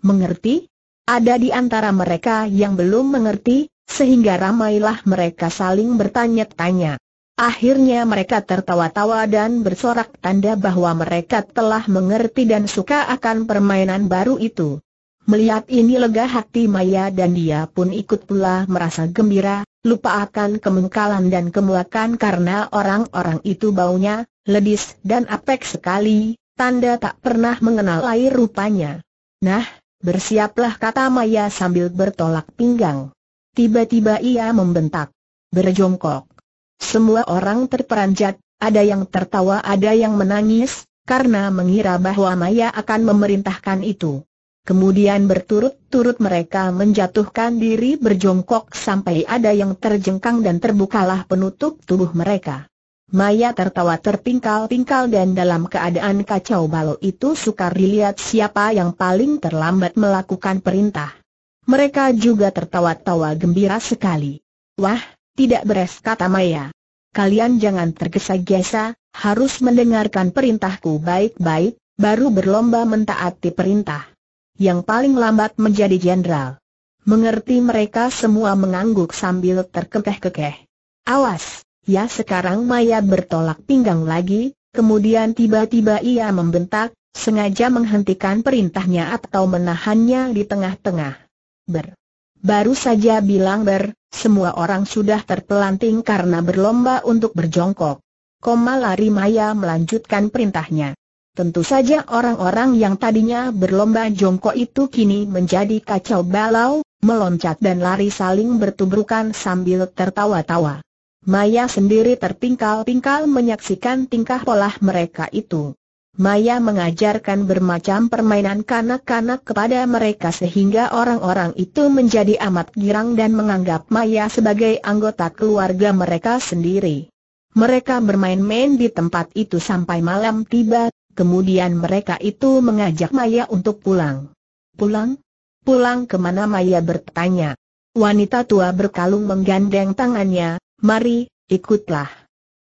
Mengerti? Ada di antara mereka yang belum mengerti, sehingga ramailah mereka saling bertanya-tanya. Akhirnya mereka tertawa-tawa dan bersorak tanda bahwa mereka telah mengerti dan suka akan permainan baru itu. Melihat ini lega hati Maya dan dia pun ikut pula merasa gembira, lupa akan kemengkalan dan kemuakan karena orang-orang itu baunya, ledis dan apek sekali, tanda tak pernah mengenal air rupanya. Nah, bersiaplah kata Maya sambil bertolak pinggang. Tiba-tiba ia membentak. Berjongkok. Semua orang terperanjat, ada yang tertawa ada yang menangis, karena mengira bahwa Maya akan memerintahkan itu. Kemudian berturut-turut mereka menjatuhkan diri berjongkok sampai ada yang terjengkang dan terbukalah penutup tubuh mereka. Maya tertawa terpingkal-pingkal dan dalam keadaan kacau balau itu sukar dilihat siapa yang paling terlambat melakukan perintah. Mereka juga tertawa-tawa gembira sekali. Wah, tidak beres kata Maya. Kalian jangan tergesa-gesa, harus mendengarkan perintahku baik-baik, baru berlomba mentaati perintah. Yang paling lambat menjadi jenderal. Mengerti mereka semua mengangguk sambil terkekeh-kekeh. Awas, Ya sekarang Maya bertolak pinggang lagi, kemudian tiba-tiba ia membentak, sengaja menghentikan perintahnya atau menahannya di tengah-tengah. Ber. Baru saja bilang ber, semua orang sudah terpelanting karena berlomba untuk berjongkok. Koma lari Maya melanjutkan perintahnya. Tentu saja orang-orang yang tadinya berlomba jongkok itu kini menjadi kacau balau, meloncat dan lari saling bertubrukan sambil tertawa-tawa. Maya sendiri terpingkal-pingkal menyaksikan tingkah polah mereka itu. Maya mengajarkan bermacam permainan kanak-kanak kepada mereka sehingga orang-orang itu menjadi amat girang dan menganggap Maya sebagai anggota keluarga mereka sendiri. Mereka bermain-main di tempat itu sampai malam tiba, kemudian mereka itu mengajak Maya untuk pulang. Pulang? Pulang kemana Maya bertanya. Wanita tua berkalung menggandeng tangannya, Mari, ikutlah.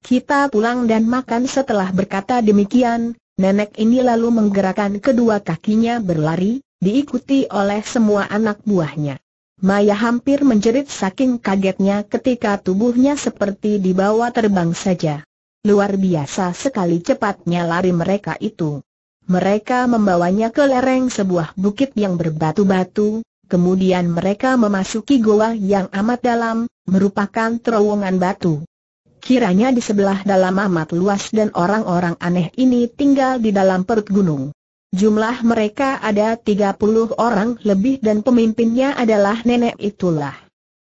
Kita pulang dan makan setelah berkata demikian, nenek ini lalu menggerakkan kedua kakinya berlari, diikuti oleh semua anak buahnya. Maya hampir menjerit saking kagetnya ketika tubuhnya seperti dibawa terbang saja. Luar biasa sekali cepatnya lari mereka itu. Mereka membawanya ke lereng sebuah bukit yang berbatu-batu, Kemudian mereka memasuki goa yang amat dalam, merupakan terowongan batu. Kiranya di sebelah dalam amat luas dan orang-orang aneh ini tinggal di dalam perut gunung. Jumlah mereka ada 30 orang lebih dan pemimpinnya adalah nenek itulah.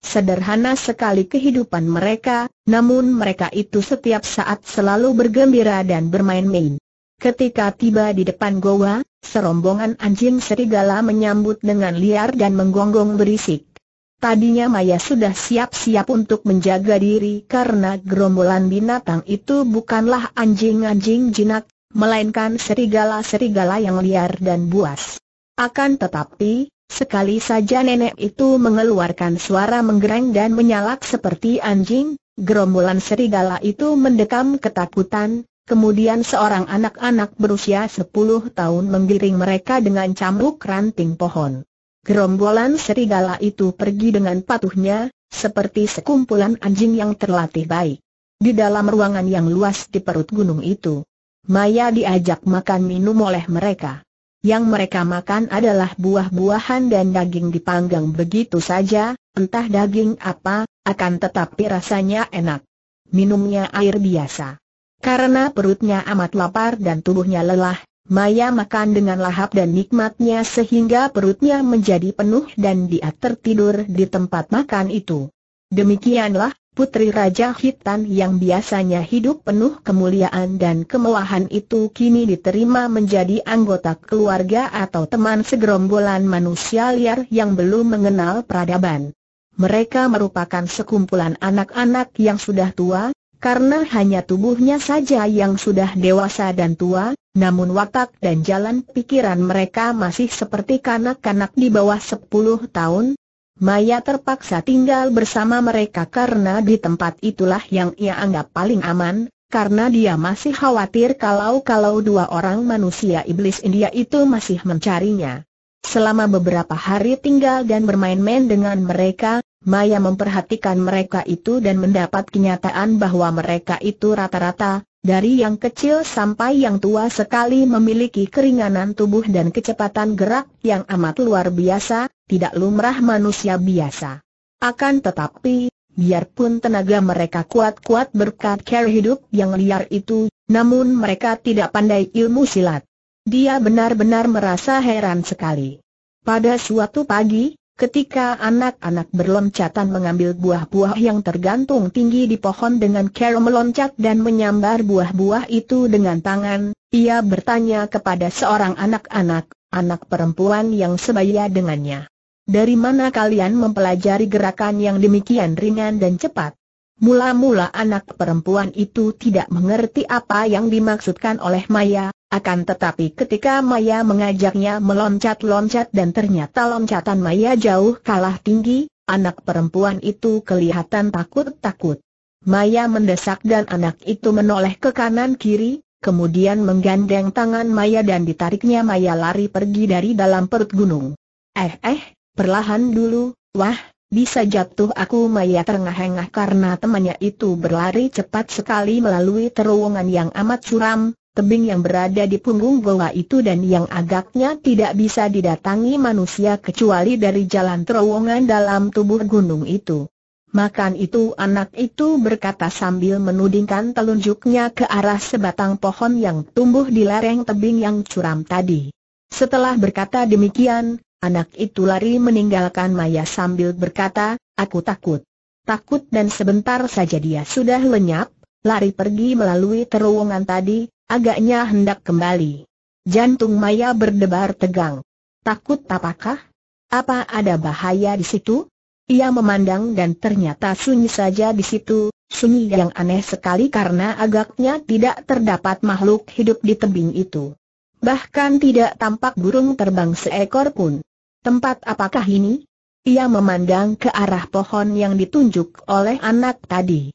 Sederhana sekali kehidupan mereka, namun mereka itu setiap saat selalu bergembira dan bermain-main. Ketika tiba di depan goa, serombongan anjing serigala menyambut dengan liar dan menggonggong berisik. Tadinya Maya sudah siap-siap untuk menjaga diri karena gerombolan binatang itu bukanlah anjing-anjing jinak, melainkan serigala-serigala yang liar dan buas. Akan tetapi, sekali saja nenek itu mengeluarkan suara menggereng dan menyalak seperti anjing, gerombolan serigala itu mendekam ketakutan, Kemudian seorang anak-anak berusia 10 tahun menggiring mereka dengan cambuk ranting pohon. Gerombolan serigala itu pergi dengan patuhnya, seperti sekumpulan anjing yang terlatih baik. Di dalam ruangan yang luas di perut gunung itu, Maya diajak makan minum oleh mereka. Yang mereka makan adalah buah-buahan dan daging dipanggang begitu saja, entah daging apa, akan tetapi rasanya enak. Minumnya air biasa. Karena perutnya amat lapar dan tubuhnya lelah, Maya makan dengan lahap dan nikmatnya sehingga perutnya menjadi penuh dan dia tertidur di tempat makan itu. Demikianlah, putri Raja Hitan yang biasanya hidup penuh kemuliaan dan kemewahan itu kini diterima menjadi anggota keluarga atau teman segerombolan manusia liar yang belum mengenal peradaban. Mereka merupakan sekumpulan anak-anak yang sudah tua, karena hanya tubuhnya saja yang sudah dewasa dan tua, namun watak dan jalan pikiran mereka masih seperti kanak-kanak di bawah sepuluh tahun. Maya terpaksa tinggal bersama mereka karena di tempat itulah yang ia anggap paling aman, karena dia masih khawatir kalau-kalau dua orang manusia iblis India itu masih mencarinya. Selama beberapa hari tinggal dan bermain-main dengan mereka, Maya memperhatikan mereka itu dan mendapat kenyataan bahwa mereka itu rata-rata, dari yang kecil sampai yang tua sekali memiliki keringanan tubuh dan kecepatan gerak yang amat luar biasa, tidak lumrah manusia biasa. Akan tetapi, biarpun tenaga mereka kuat-kuat berkat care hidup yang liar itu, namun mereka tidak pandai ilmu silat. Dia benar-benar merasa heran sekali. Pada suatu pagi, ketika anak-anak berloncatan mengambil buah-buah yang tergantung tinggi di pohon dengan cara meloncat dan menyambar buah-buah itu dengan tangan, ia bertanya kepada seorang anak-anak, anak perempuan yang sebaya dengannya. Dari mana kalian mempelajari gerakan yang demikian ringan dan cepat? Mula-mula anak perempuan itu tidak mengerti apa yang dimaksudkan oleh Maya, akan tetapi ketika Maya mengajaknya meloncat-loncat dan ternyata loncatan Maya jauh kalah tinggi, anak perempuan itu kelihatan takut-takut. Maya mendesak dan anak itu menoleh ke kanan-kiri, kemudian menggandeng tangan Maya dan ditariknya Maya lari pergi dari dalam perut gunung. Eh eh, perlahan dulu, wah, bisa jatuh aku maya terengah-engah karena temannya itu berlari cepat sekali melalui terowongan yang amat curam, tebing yang berada di punggung goa itu dan yang agaknya tidak bisa didatangi manusia kecuali dari jalan terowongan dalam tubuh gunung itu. Makan itu anak itu berkata sambil menudingkan telunjuknya ke arah sebatang pohon yang tumbuh di lereng tebing yang curam tadi. Setelah berkata demikian, Anak itu lari meninggalkan Maya sambil berkata, aku takut. Takut dan sebentar saja dia sudah lenyap, lari pergi melalui terowongan tadi, agaknya hendak kembali. Jantung Maya berdebar tegang. Takut apakah? Apa ada bahaya di situ? Ia memandang dan ternyata sunyi saja di situ, sunyi yang aneh sekali karena agaknya tidak terdapat makhluk hidup di tebing itu. Bahkan tidak tampak burung terbang seekor pun. Tempat apakah ini? Ia memandang ke arah pohon yang ditunjuk oleh anak tadi.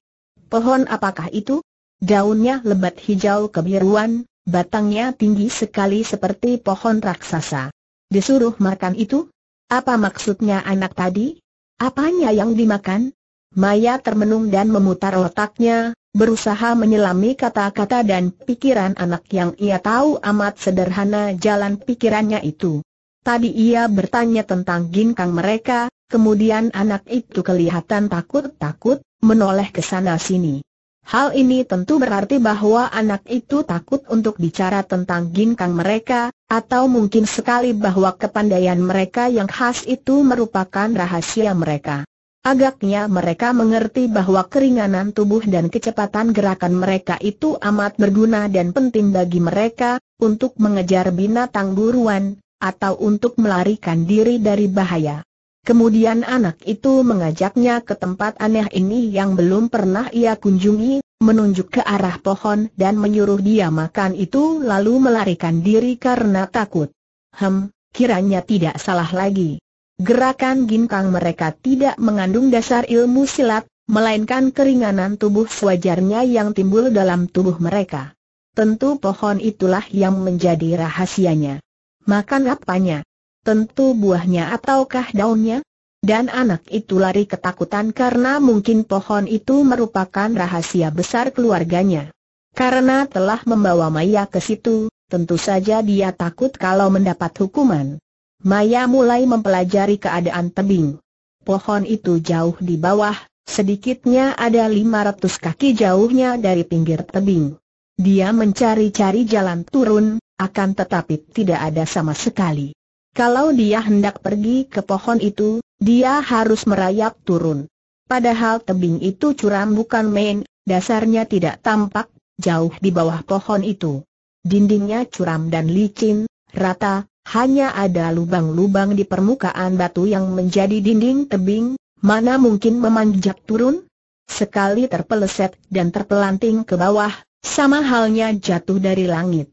Pohon apakah itu? Daunnya lebat hijau kebiruan, batangnya tinggi sekali seperti pohon raksasa. Disuruh makan itu? Apa maksudnya anak tadi? Apanya yang dimakan? Maya termenung dan memutar otaknya, berusaha menyelami kata-kata dan pikiran anak yang ia tahu amat sederhana jalan pikirannya itu. Tadi ia bertanya tentang ginkang mereka, kemudian anak itu kelihatan takut-takut, menoleh ke sana-sini. Hal ini tentu berarti bahwa anak itu takut untuk bicara tentang ginkang mereka, atau mungkin sekali bahwa kepandaian mereka yang khas itu merupakan rahasia mereka. Agaknya mereka mengerti bahwa keringanan tubuh dan kecepatan gerakan mereka itu amat berguna dan penting bagi mereka, untuk mengejar binatang buruan, atau untuk melarikan diri dari bahaya. Kemudian anak itu mengajaknya ke tempat aneh ini yang belum pernah ia kunjungi, menunjuk ke arah pohon dan menyuruh dia makan itu lalu melarikan diri karena takut. Hem, kiranya tidak salah lagi. Gerakan ginkang mereka tidak mengandung dasar ilmu silat, melainkan keringanan tubuh sewajarnya yang timbul dalam tubuh mereka. Tentu pohon itulah yang menjadi rahasianya. Makan apanya? Tentu buahnya ataukah daunnya? Dan anak itu lari ketakutan karena mungkin pohon itu merupakan rahasia besar keluarganya. Karena telah membawa Maya ke situ, tentu saja dia takut kalau mendapat hukuman. Maya mulai mempelajari keadaan tebing. Pohon itu jauh di bawah, sedikitnya ada 500 kaki jauhnya dari pinggir tebing. Dia mencari-cari jalan turun, akan tetapi tidak ada sama sekali. Kalau dia hendak pergi ke pohon itu, dia harus merayap turun. Padahal tebing itu curam bukan main, dasarnya tidak tampak, jauh di bawah pohon itu. Dindingnya curam dan licin, rata, hanya ada lubang-lubang di permukaan batu yang menjadi dinding tebing, mana mungkin memanjat turun? Sekali terpeleset dan terpelanting ke bawah, sama halnya jatuh dari langit.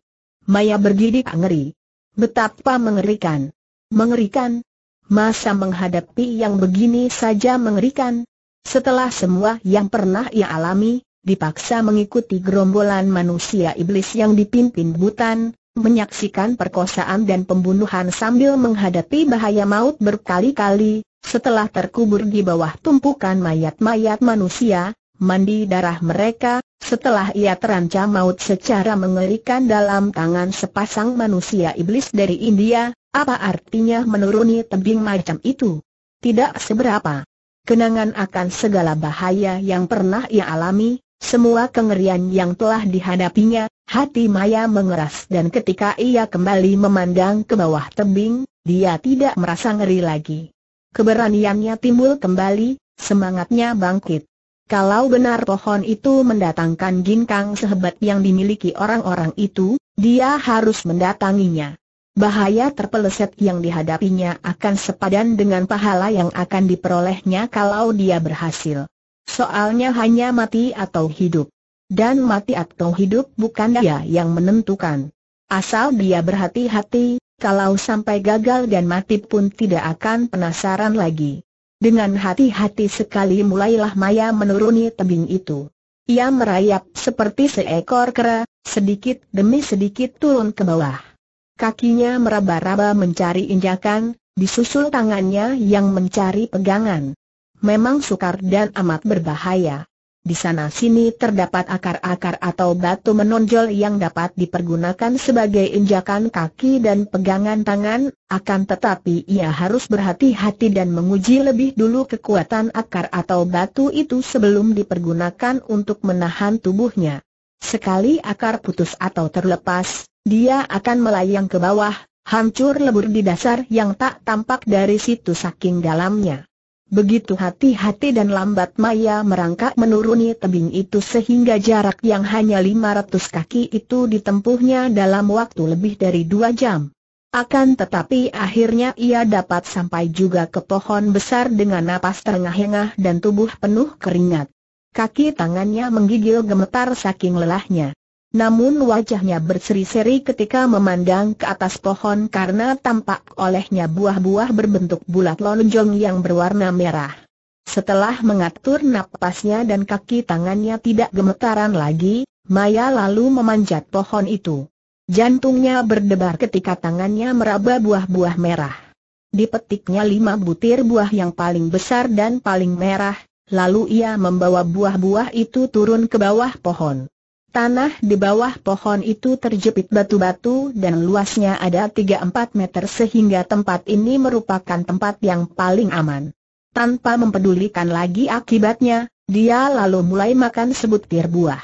Maya bergidik ngeri. Betapa mengerikan. Mengerikan. Masa menghadapi yang begini saja mengerikan. Setelah semua yang pernah ia alami, dipaksa mengikuti gerombolan manusia iblis yang dipimpin Butan, menyaksikan perkosaan dan pembunuhan sambil menghadapi bahaya maut berkali-kali, setelah terkubur di bawah tumpukan mayat-mayat manusia, mandi darah mereka, setelah ia terancam maut secara mengerikan dalam tangan sepasang manusia iblis dari India, apa artinya menuruni tebing macam itu? Tidak seberapa. Kenangan akan segala bahaya yang pernah ia alami, semua kengerian yang telah dihadapinya, hati Maya mengeras dan ketika ia kembali memandang ke bawah tebing, dia tidak merasa ngeri lagi. Keberaniannya timbul kembali, semangatnya bangkit. Kalau benar pohon itu mendatangkan ginkang sehebat yang dimiliki orang-orang itu, dia harus mendatanginya. Bahaya terpeleset yang dihadapinya akan sepadan dengan pahala yang akan diperolehnya kalau dia berhasil. Soalnya hanya mati atau hidup. Dan mati atau hidup bukan dia yang menentukan. Asal dia berhati-hati, kalau sampai gagal dan mati pun tidak akan penasaran lagi. Dengan hati-hati sekali mulailah Maya menuruni tebing itu. Ia merayap seperti seekor kera, sedikit demi sedikit turun ke bawah. Kakinya meraba-raba mencari injakan, disusul tangannya yang mencari pegangan. Memang sukar dan amat berbahaya. Di sana-sini terdapat akar-akar atau batu menonjol yang dapat dipergunakan sebagai injakan kaki dan pegangan tangan, akan tetapi ia harus berhati-hati dan menguji lebih dulu kekuatan akar atau batu itu sebelum dipergunakan untuk menahan tubuhnya. Sekali akar putus atau terlepas, dia akan melayang ke bawah, hancur lebur di dasar yang tak tampak dari situ saking dalamnya. Begitu hati-hati dan lambat Maya merangkak menuruni tebing itu sehingga jarak yang hanya 500 kaki itu ditempuhnya dalam waktu lebih dari dua jam. Akan tetapi akhirnya ia dapat sampai juga ke pohon besar dengan napas terengah-engah dan tubuh penuh keringat. Kaki tangannya menggigil gemetar saking lelahnya. Namun wajahnya berseri-seri ketika memandang ke atas pohon karena tampak olehnya buah-buah berbentuk bulat lonjong yang berwarna merah. Setelah mengatur napasnya dan kaki tangannya tidak gemetaran lagi, Maya lalu memanjat pohon itu. Jantungnya berdebar ketika tangannya meraba buah-buah merah. Dipetiknya lima butir buah yang paling besar dan paling merah, lalu ia membawa buah-buah itu turun ke bawah pohon. Tanah di bawah pohon itu terjepit batu-batu dan luasnya ada 3-4 meter sehingga tempat ini merupakan tempat yang paling aman. Tanpa mempedulikan lagi akibatnya, dia lalu mulai makan sebutir buah.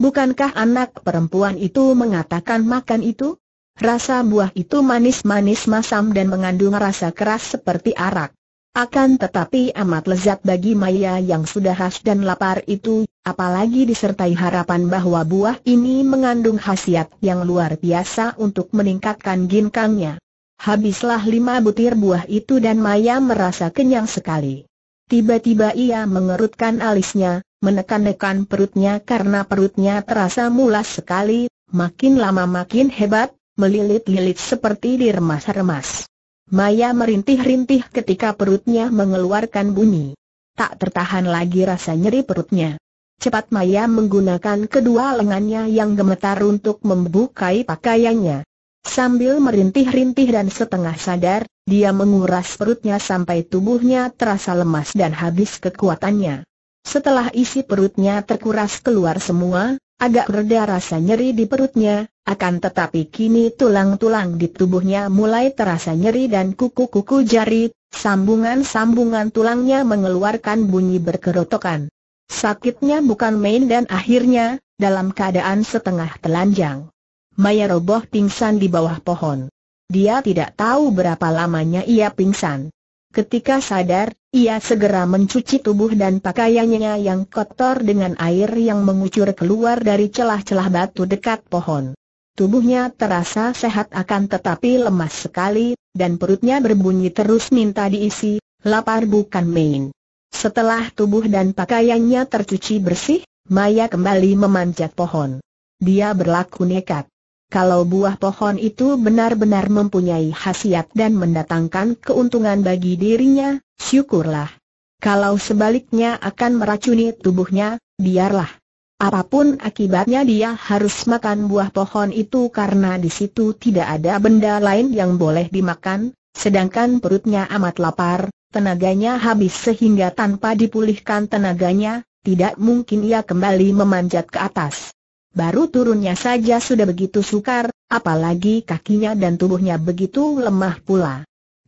Bukankah anak perempuan itu mengatakan makan itu? Rasa buah itu manis-manis masam dan mengandung rasa keras seperti arak. Akan tetapi amat lezat bagi Maya yang sudah khas dan lapar itu, apalagi disertai harapan bahwa buah ini mengandung khasiat yang luar biasa untuk meningkatkan ginkangnya. Habislah lima butir buah itu dan Maya merasa kenyang sekali. Tiba-tiba ia mengerutkan alisnya, menekan-nekan perutnya karena perutnya terasa mulas sekali, makin lama makin hebat, melilit-lilit seperti diremas-remas. Maya merintih-rintih ketika perutnya mengeluarkan bunyi. Tak tertahan lagi rasa nyeri perutnya. Cepat Maya menggunakan kedua lengannya yang gemetar untuk membukai pakaiannya. Sambil merintih-rintih dan setengah sadar, dia menguras perutnya sampai tubuhnya terasa lemas dan habis kekuatannya. Setelah isi perutnya terkuras keluar semua, Agak reda rasa nyeri di perutnya, akan tetapi kini tulang-tulang di tubuhnya mulai terasa nyeri dan kuku-kuku jari, sambungan-sambungan tulangnya mengeluarkan bunyi berkerotokan. Sakitnya bukan main dan akhirnya, dalam keadaan setengah telanjang. Maya roboh pingsan di bawah pohon. Dia tidak tahu berapa lamanya ia pingsan. Ketika sadar, ia segera mencuci tubuh dan pakaiannya yang kotor dengan air yang mengucur keluar dari celah-celah batu dekat pohon. Tubuhnya terasa sehat akan tetapi lemas sekali, dan perutnya berbunyi terus minta diisi, lapar bukan main. Setelah tubuh dan pakaiannya tercuci bersih, Maya kembali memanjat pohon. Dia berlaku nekat kalau buah pohon itu benar-benar mempunyai khasiat dan mendatangkan keuntungan bagi dirinya, syukurlah. Kalau sebaliknya akan meracuni tubuhnya, biarlah. Apapun akibatnya dia harus makan buah pohon itu karena di situ tidak ada benda lain yang boleh dimakan, sedangkan perutnya amat lapar, tenaganya habis sehingga tanpa dipulihkan tenaganya, tidak mungkin ia kembali memanjat ke atas baru turunnya saja sudah begitu sukar, apalagi kakinya dan tubuhnya begitu lemah pula.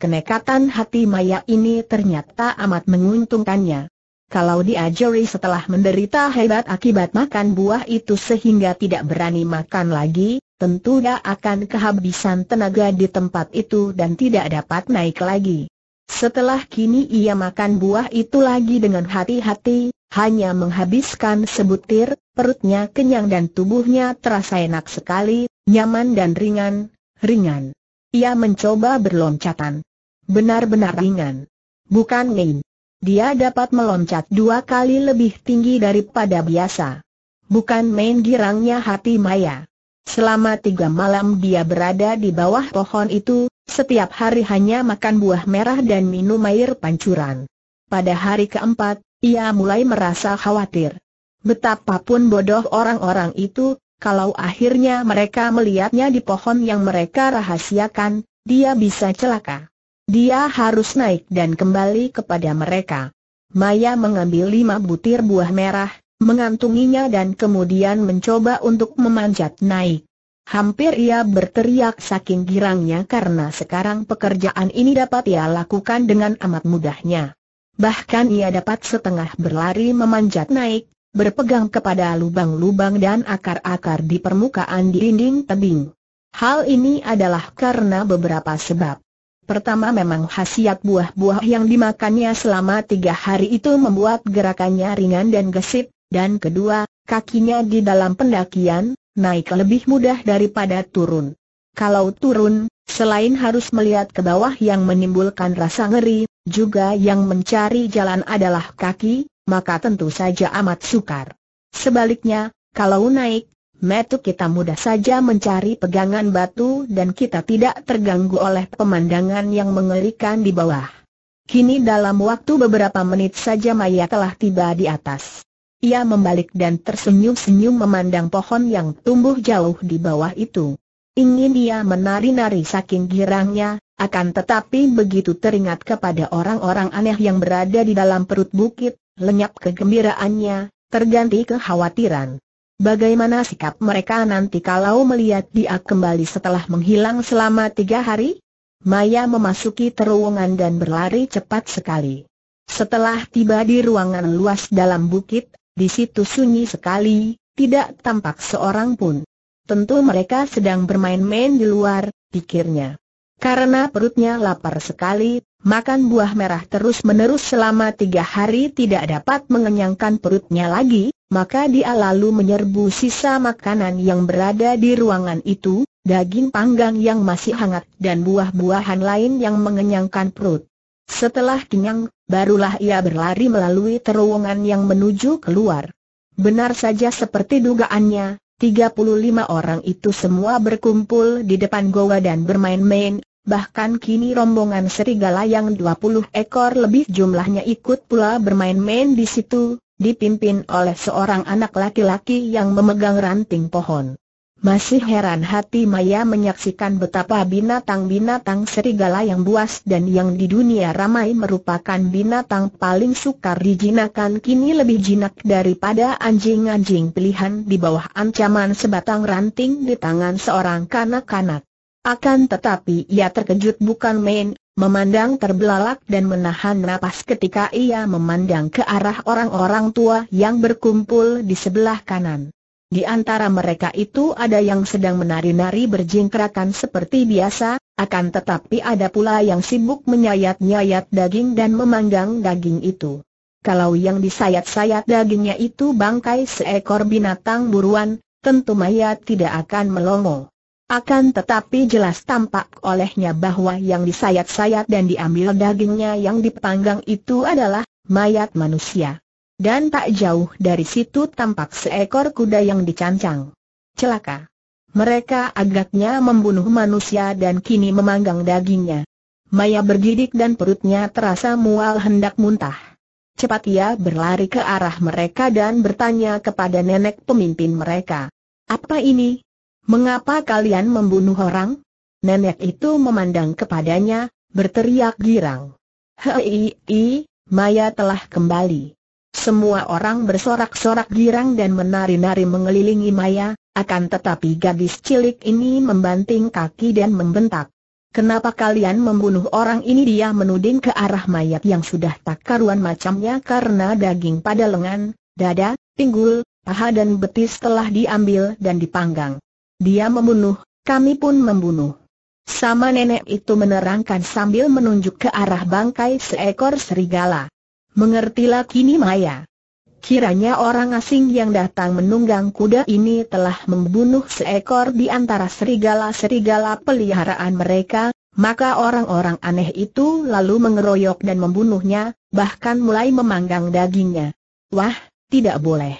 Kenekatan hati Maya ini ternyata amat menguntungkannya. Kalau diajari setelah menderita hebat akibat makan buah itu sehingga tidak berani makan lagi, tentu dia akan kehabisan tenaga di tempat itu dan tidak dapat naik lagi. Setelah kini ia makan buah itu lagi dengan hati-hati, hanya menghabiskan sebutir, perutnya kenyang dan tubuhnya terasa enak sekali, nyaman dan ringan, ringan. Ia mencoba berloncatan. Benar-benar ringan. Bukan main. Dia dapat meloncat dua kali lebih tinggi daripada biasa. Bukan main girangnya hati Maya. Selama tiga malam dia berada di bawah pohon itu, setiap hari hanya makan buah merah dan minum air pancuran. Pada hari keempat, ia mulai merasa khawatir. Betapapun bodoh orang-orang itu, kalau akhirnya mereka melihatnya di pohon yang mereka rahasiakan, dia bisa celaka. Dia harus naik dan kembali kepada mereka. Maya mengambil lima butir buah merah, mengantunginya dan kemudian mencoba untuk memanjat naik. Hampir ia berteriak saking girangnya karena sekarang pekerjaan ini dapat ia lakukan dengan amat mudahnya bahkan ia dapat setengah berlari memanjat naik, berpegang kepada lubang-lubang dan akar-akar di permukaan dinding tebing. Hal ini adalah karena beberapa sebab. Pertama memang khasiat buah-buah yang dimakannya selama tiga hari itu membuat gerakannya ringan dan gesit, dan kedua, kakinya di dalam pendakian, naik lebih mudah daripada turun. Kalau turun, selain harus melihat ke bawah yang menimbulkan rasa ngeri, juga yang mencari jalan adalah kaki, maka tentu saja amat sukar. Sebaliknya, kalau naik, metu kita mudah saja mencari pegangan batu dan kita tidak terganggu oleh pemandangan yang mengerikan di bawah. Kini dalam waktu beberapa menit saja Maya telah tiba di atas. Ia membalik dan tersenyum-senyum memandang pohon yang tumbuh jauh di bawah itu. Ingin dia menari-nari saking girangnya, akan tetapi begitu teringat kepada orang-orang aneh yang berada di dalam perut bukit, lenyap kegembiraannya, terganti kekhawatiran. Bagaimana sikap mereka nanti kalau melihat dia kembali setelah menghilang selama tiga hari? Maya memasuki terowongan dan berlari cepat sekali. Setelah tiba di ruangan luas dalam bukit, di situ sunyi sekali, tidak tampak seorang pun. Tentu mereka sedang bermain-main di luar, pikirnya. Karena perutnya lapar sekali, makan buah merah terus-menerus selama tiga hari tidak dapat mengenyangkan perutnya lagi, maka dia lalu menyerbu sisa makanan yang berada di ruangan itu, daging panggang yang masih hangat dan buah-buahan lain yang mengenyangkan perut. Setelah kenyang, barulah ia berlari melalui terowongan yang menuju keluar. Benar saja seperti dugaannya, 35 orang itu semua berkumpul di depan goa dan bermain-main, bahkan kini rombongan serigala yang 20 ekor lebih jumlahnya ikut pula bermain-main di situ, dipimpin oleh seorang anak laki-laki yang memegang ranting pohon. Masih heran hati Maya menyaksikan betapa binatang-binatang serigala yang buas dan yang di dunia ramai merupakan binatang paling sukar dijinakan kini lebih jinak daripada anjing-anjing pilihan di bawah ancaman sebatang ranting di tangan seorang kanak-kanak. Akan tetapi ia terkejut bukan main, memandang terbelalak dan menahan napas ketika ia memandang ke arah orang-orang tua yang berkumpul di sebelah kanan. Di antara mereka itu ada yang sedang menari-nari berjingkrakan seperti biasa, akan tetapi ada pula yang sibuk menyayat-nyayat daging dan memanggang daging itu. Kalau yang disayat-sayat dagingnya itu bangkai seekor binatang buruan, tentu mayat tidak akan melongo. Akan tetapi jelas tampak olehnya bahwa yang disayat-sayat dan diambil dagingnya yang dipanggang itu adalah mayat manusia. Dan tak jauh dari situ tampak seekor kuda yang dicancang. Celaka. Mereka agaknya membunuh manusia dan kini memanggang dagingnya. Maya bergidik dan perutnya terasa mual hendak muntah. Cepat ia berlari ke arah mereka dan bertanya kepada nenek pemimpin mereka. Apa ini? Mengapa kalian membunuh orang? Nenek itu memandang kepadanya, berteriak girang. Hei, Maya telah kembali. Semua orang bersorak-sorak girang dan menari-nari mengelilingi Maya, akan tetapi gadis cilik ini membanting kaki dan membentak. Kenapa kalian membunuh orang ini dia menuding ke arah mayat yang sudah tak karuan macamnya karena daging pada lengan, dada, pinggul, paha dan betis telah diambil dan dipanggang. Dia membunuh, kami pun membunuh. Sama nenek itu menerangkan sambil menunjuk ke arah bangkai seekor serigala. Mengertilah kini Maya. Kiranya orang asing yang datang menunggang kuda ini telah membunuh seekor di antara serigala-serigala peliharaan mereka, maka orang-orang aneh itu lalu mengeroyok dan membunuhnya, bahkan mulai memanggang dagingnya. Wah, tidak boleh.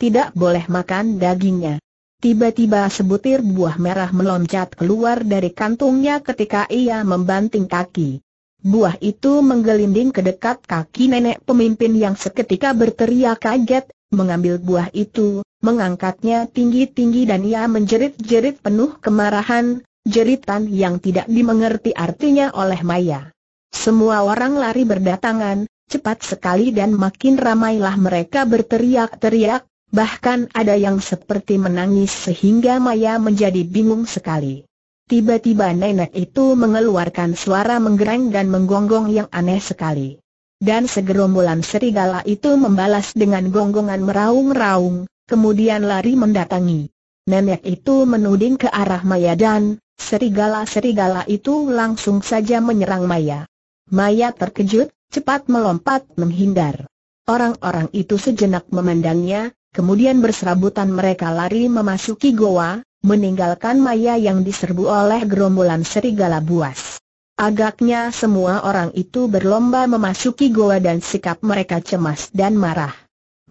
Tidak boleh makan dagingnya. Tiba-tiba sebutir buah merah meloncat keluar dari kantungnya ketika ia membanting kaki. Buah itu menggelinding ke dekat kaki nenek pemimpin yang seketika berteriak kaget, mengambil buah itu, mengangkatnya tinggi-tinggi dan ia menjerit-jerit penuh kemarahan, jeritan yang tidak dimengerti artinya oleh Maya. Semua orang lari berdatangan, cepat sekali dan makin ramailah mereka berteriak-teriak, bahkan ada yang seperti menangis sehingga Maya menjadi bingung sekali. Tiba-tiba nenek itu mengeluarkan suara menggereng dan menggonggong yang aneh sekali. Dan segerombolan serigala itu membalas dengan gonggongan meraung-raung, kemudian lari mendatangi. Nenek itu menuding ke arah Maya dan serigala-serigala itu langsung saja menyerang Maya. Maya terkejut, cepat melompat menghindar. Orang-orang itu sejenak memandangnya, kemudian berserabutan mereka lari memasuki goa, meninggalkan maya yang diserbu oleh gerombolan serigala buas. Agaknya semua orang itu berlomba memasuki goa dan sikap mereka cemas dan marah.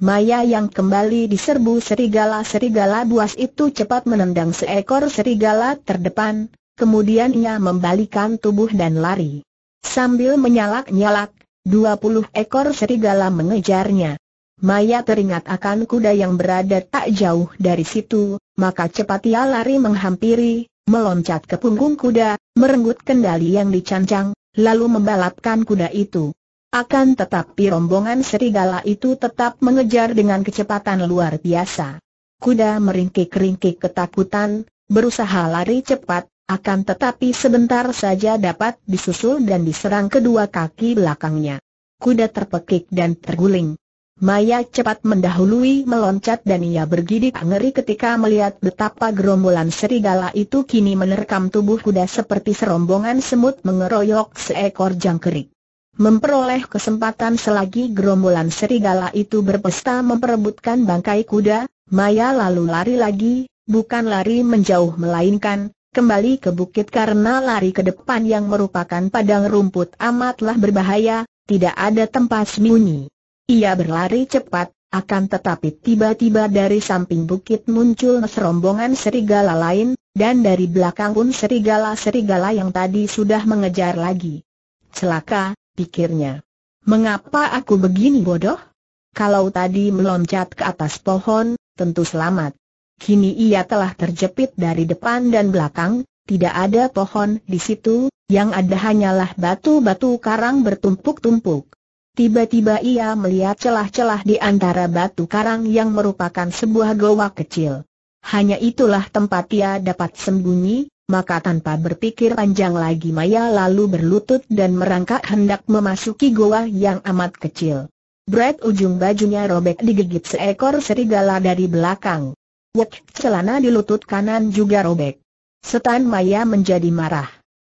Maya yang kembali diserbu serigala-serigala buas itu cepat menendang seekor serigala terdepan, kemudian ia membalikan tubuh dan lari. Sambil menyalak-nyalak, 20 ekor serigala mengejarnya. Maya teringat akan kuda yang berada tak jauh dari situ, maka cepat ia lari menghampiri, meloncat ke punggung kuda, merenggut kendali yang dicancang, lalu membalapkan kuda itu. Akan tetapi rombongan serigala itu tetap mengejar dengan kecepatan luar biasa. Kuda meringkik-ringkik ketakutan, berusaha lari cepat, akan tetapi sebentar saja dapat disusul dan diserang kedua kaki belakangnya. Kuda terpekik dan terguling. Maya cepat mendahului meloncat dan ia bergidik ngeri ketika melihat betapa gerombolan serigala itu kini menerkam tubuh kuda seperti serombongan semut mengeroyok seekor jangkrik. Memperoleh kesempatan selagi gerombolan serigala itu berpesta memperebutkan bangkai kuda, Maya lalu lari lagi, bukan lari menjauh melainkan, kembali ke bukit karena lari ke depan yang merupakan padang rumput amatlah berbahaya, tidak ada tempat sembunyi. Ia berlari cepat, akan tetapi tiba-tiba dari samping bukit muncul serombongan serigala lain, dan dari belakang pun serigala-serigala yang tadi sudah mengejar lagi. Celaka, pikirnya. Mengapa aku begini bodoh? Kalau tadi meloncat ke atas pohon, tentu selamat. Kini ia telah terjepit dari depan dan belakang, tidak ada pohon di situ, yang ada hanyalah batu-batu karang bertumpuk-tumpuk. Tiba-tiba ia melihat celah-celah di antara batu karang yang merupakan sebuah goa kecil. Hanya itulah tempat ia dapat sembunyi, maka tanpa berpikir panjang lagi Maya lalu berlutut dan merangkak hendak memasuki goa yang amat kecil. Brad ujung bajunya robek digigit seekor serigala dari belakang. Wek celana di lutut kanan juga robek. Setan Maya menjadi marah.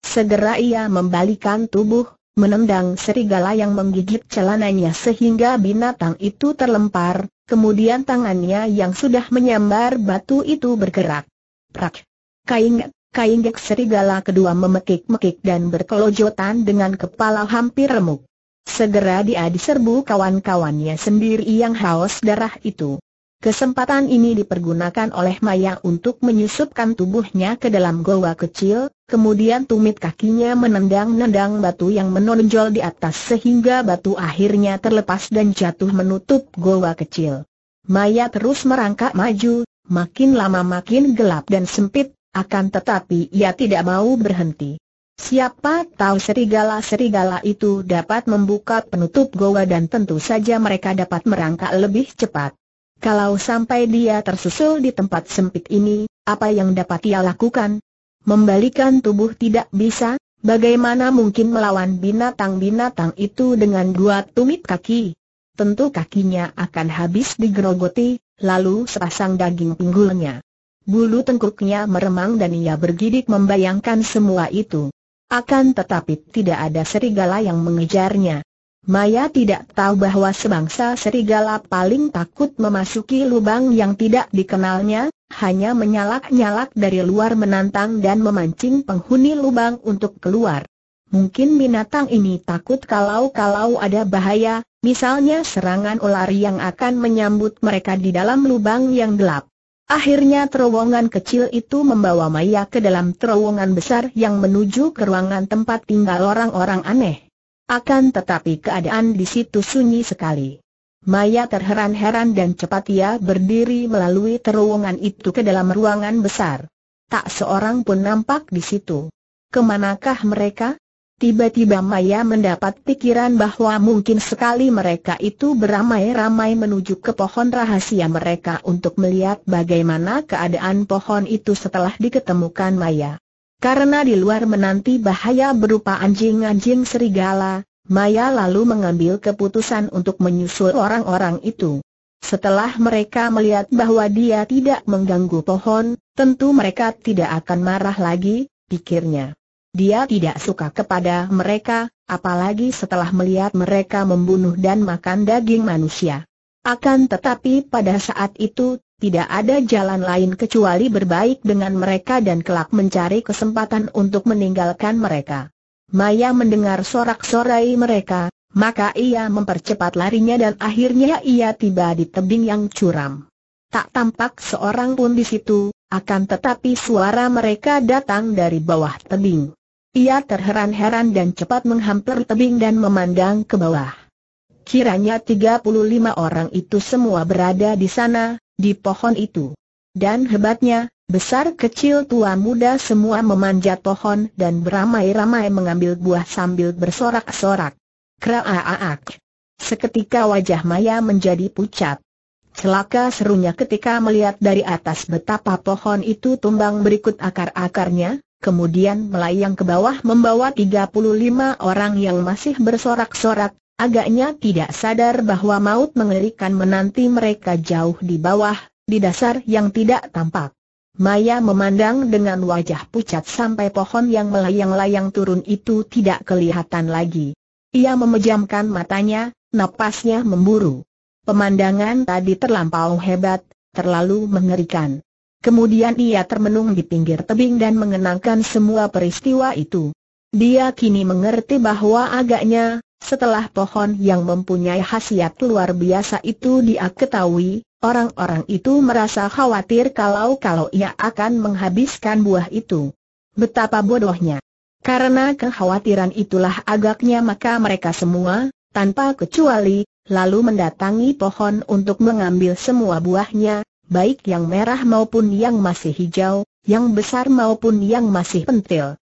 Segera ia membalikan tubuh, menendang serigala yang menggigit celananya sehingga binatang itu terlempar, kemudian tangannya yang sudah menyambar batu itu bergerak. Prak! kain, kaingat serigala kedua memekik-mekik dan berkelojotan dengan kepala hampir remuk. Segera dia diserbu kawan-kawannya sendiri yang haus darah itu. Kesempatan ini dipergunakan oleh Maya untuk menyusupkan tubuhnya ke dalam goa kecil, kemudian tumit kakinya menendang-nendang batu yang menonjol di atas sehingga batu akhirnya terlepas dan jatuh menutup goa kecil. Maya terus merangkak maju, makin lama makin gelap dan sempit, akan tetapi ia tidak mau berhenti. Siapa tahu serigala-serigala itu dapat membuka penutup goa dan tentu saja mereka dapat merangkak lebih cepat. Kalau sampai dia tersusul di tempat sempit ini, apa yang dapat ia lakukan? Membalikan tubuh tidak bisa, bagaimana mungkin melawan binatang-binatang itu dengan dua tumit kaki? Tentu kakinya akan habis digerogoti, lalu sepasang daging pinggulnya. Bulu tengkuknya meremang dan ia bergidik membayangkan semua itu. Akan tetapi tidak ada serigala yang mengejarnya. Maya tidak tahu bahwa sebangsa serigala paling takut memasuki lubang yang tidak dikenalnya, hanya menyalak-nyalak dari luar menantang dan memancing penghuni lubang untuk keluar. Mungkin binatang ini takut kalau-kalau ada bahaya, misalnya serangan ular yang akan menyambut mereka di dalam lubang yang gelap. Akhirnya terowongan kecil itu membawa Maya ke dalam terowongan besar yang menuju ke ruangan tempat tinggal orang-orang aneh. Akan tetapi keadaan di situ sunyi sekali. Maya terheran-heran dan cepat ia berdiri melalui terowongan itu ke dalam ruangan besar. Tak seorang pun nampak di situ. Kemanakah mereka? Tiba-tiba Maya mendapat pikiran bahwa mungkin sekali mereka itu beramai-ramai menuju ke pohon rahasia mereka untuk melihat bagaimana keadaan pohon itu setelah diketemukan Maya. Karena di luar menanti bahaya berupa anjing-anjing serigala, Maya lalu mengambil keputusan untuk menyusul orang-orang itu. Setelah mereka melihat bahwa dia tidak mengganggu pohon, tentu mereka tidak akan marah lagi, pikirnya. Dia tidak suka kepada mereka, apalagi setelah melihat mereka membunuh dan makan daging manusia. Akan tetapi pada saat itu, tidak ada jalan lain kecuali berbaik dengan mereka dan kelak mencari kesempatan untuk meninggalkan mereka. Maya mendengar sorak-sorai mereka, maka ia mempercepat larinya dan akhirnya ia tiba di tebing yang curam. Tak tampak seorang pun di situ, akan tetapi suara mereka datang dari bawah tebing. Ia terheran-heran dan cepat menghampir tebing dan memandang ke bawah. Kiranya 35 orang itu semua berada di sana, di pohon itu. Dan hebatnya, besar kecil tua muda semua memanjat pohon dan beramai-ramai mengambil buah sambil bersorak-sorak. Kraaak. Seketika wajah Maya menjadi pucat. Celaka serunya ketika melihat dari atas betapa pohon itu tumbang berikut akar-akarnya, kemudian melayang ke bawah membawa 35 orang yang masih bersorak-sorak, Agaknya tidak sadar bahwa maut mengerikan menanti mereka jauh di bawah, di dasar yang tidak tampak. Maya memandang dengan wajah pucat sampai pohon yang melayang-layang turun itu tidak kelihatan lagi. Ia memejamkan matanya, napasnya memburu. Pemandangan tadi terlampau hebat, terlalu mengerikan. Kemudian ia termenung di pinggir tebing dan mengenangkan semua peristiwa itu. Dia kini mengerti bahwa agaknya, setelah pohon yang mempunyai khasiat luar biasa itu dia ketahui, orang-orang itu merasa khawatir kalau-kalau ia akan menghabiskan buah itu. Betapa bodohnya. Karena kekhawatiran itulah agaknya maka mereka semua, tanpa kecuali, lalu mendatangi pohon untuk mengambil semua buahnya, baik yang merah maupun yang masih hijau, yang besar maupun yang masih pentil.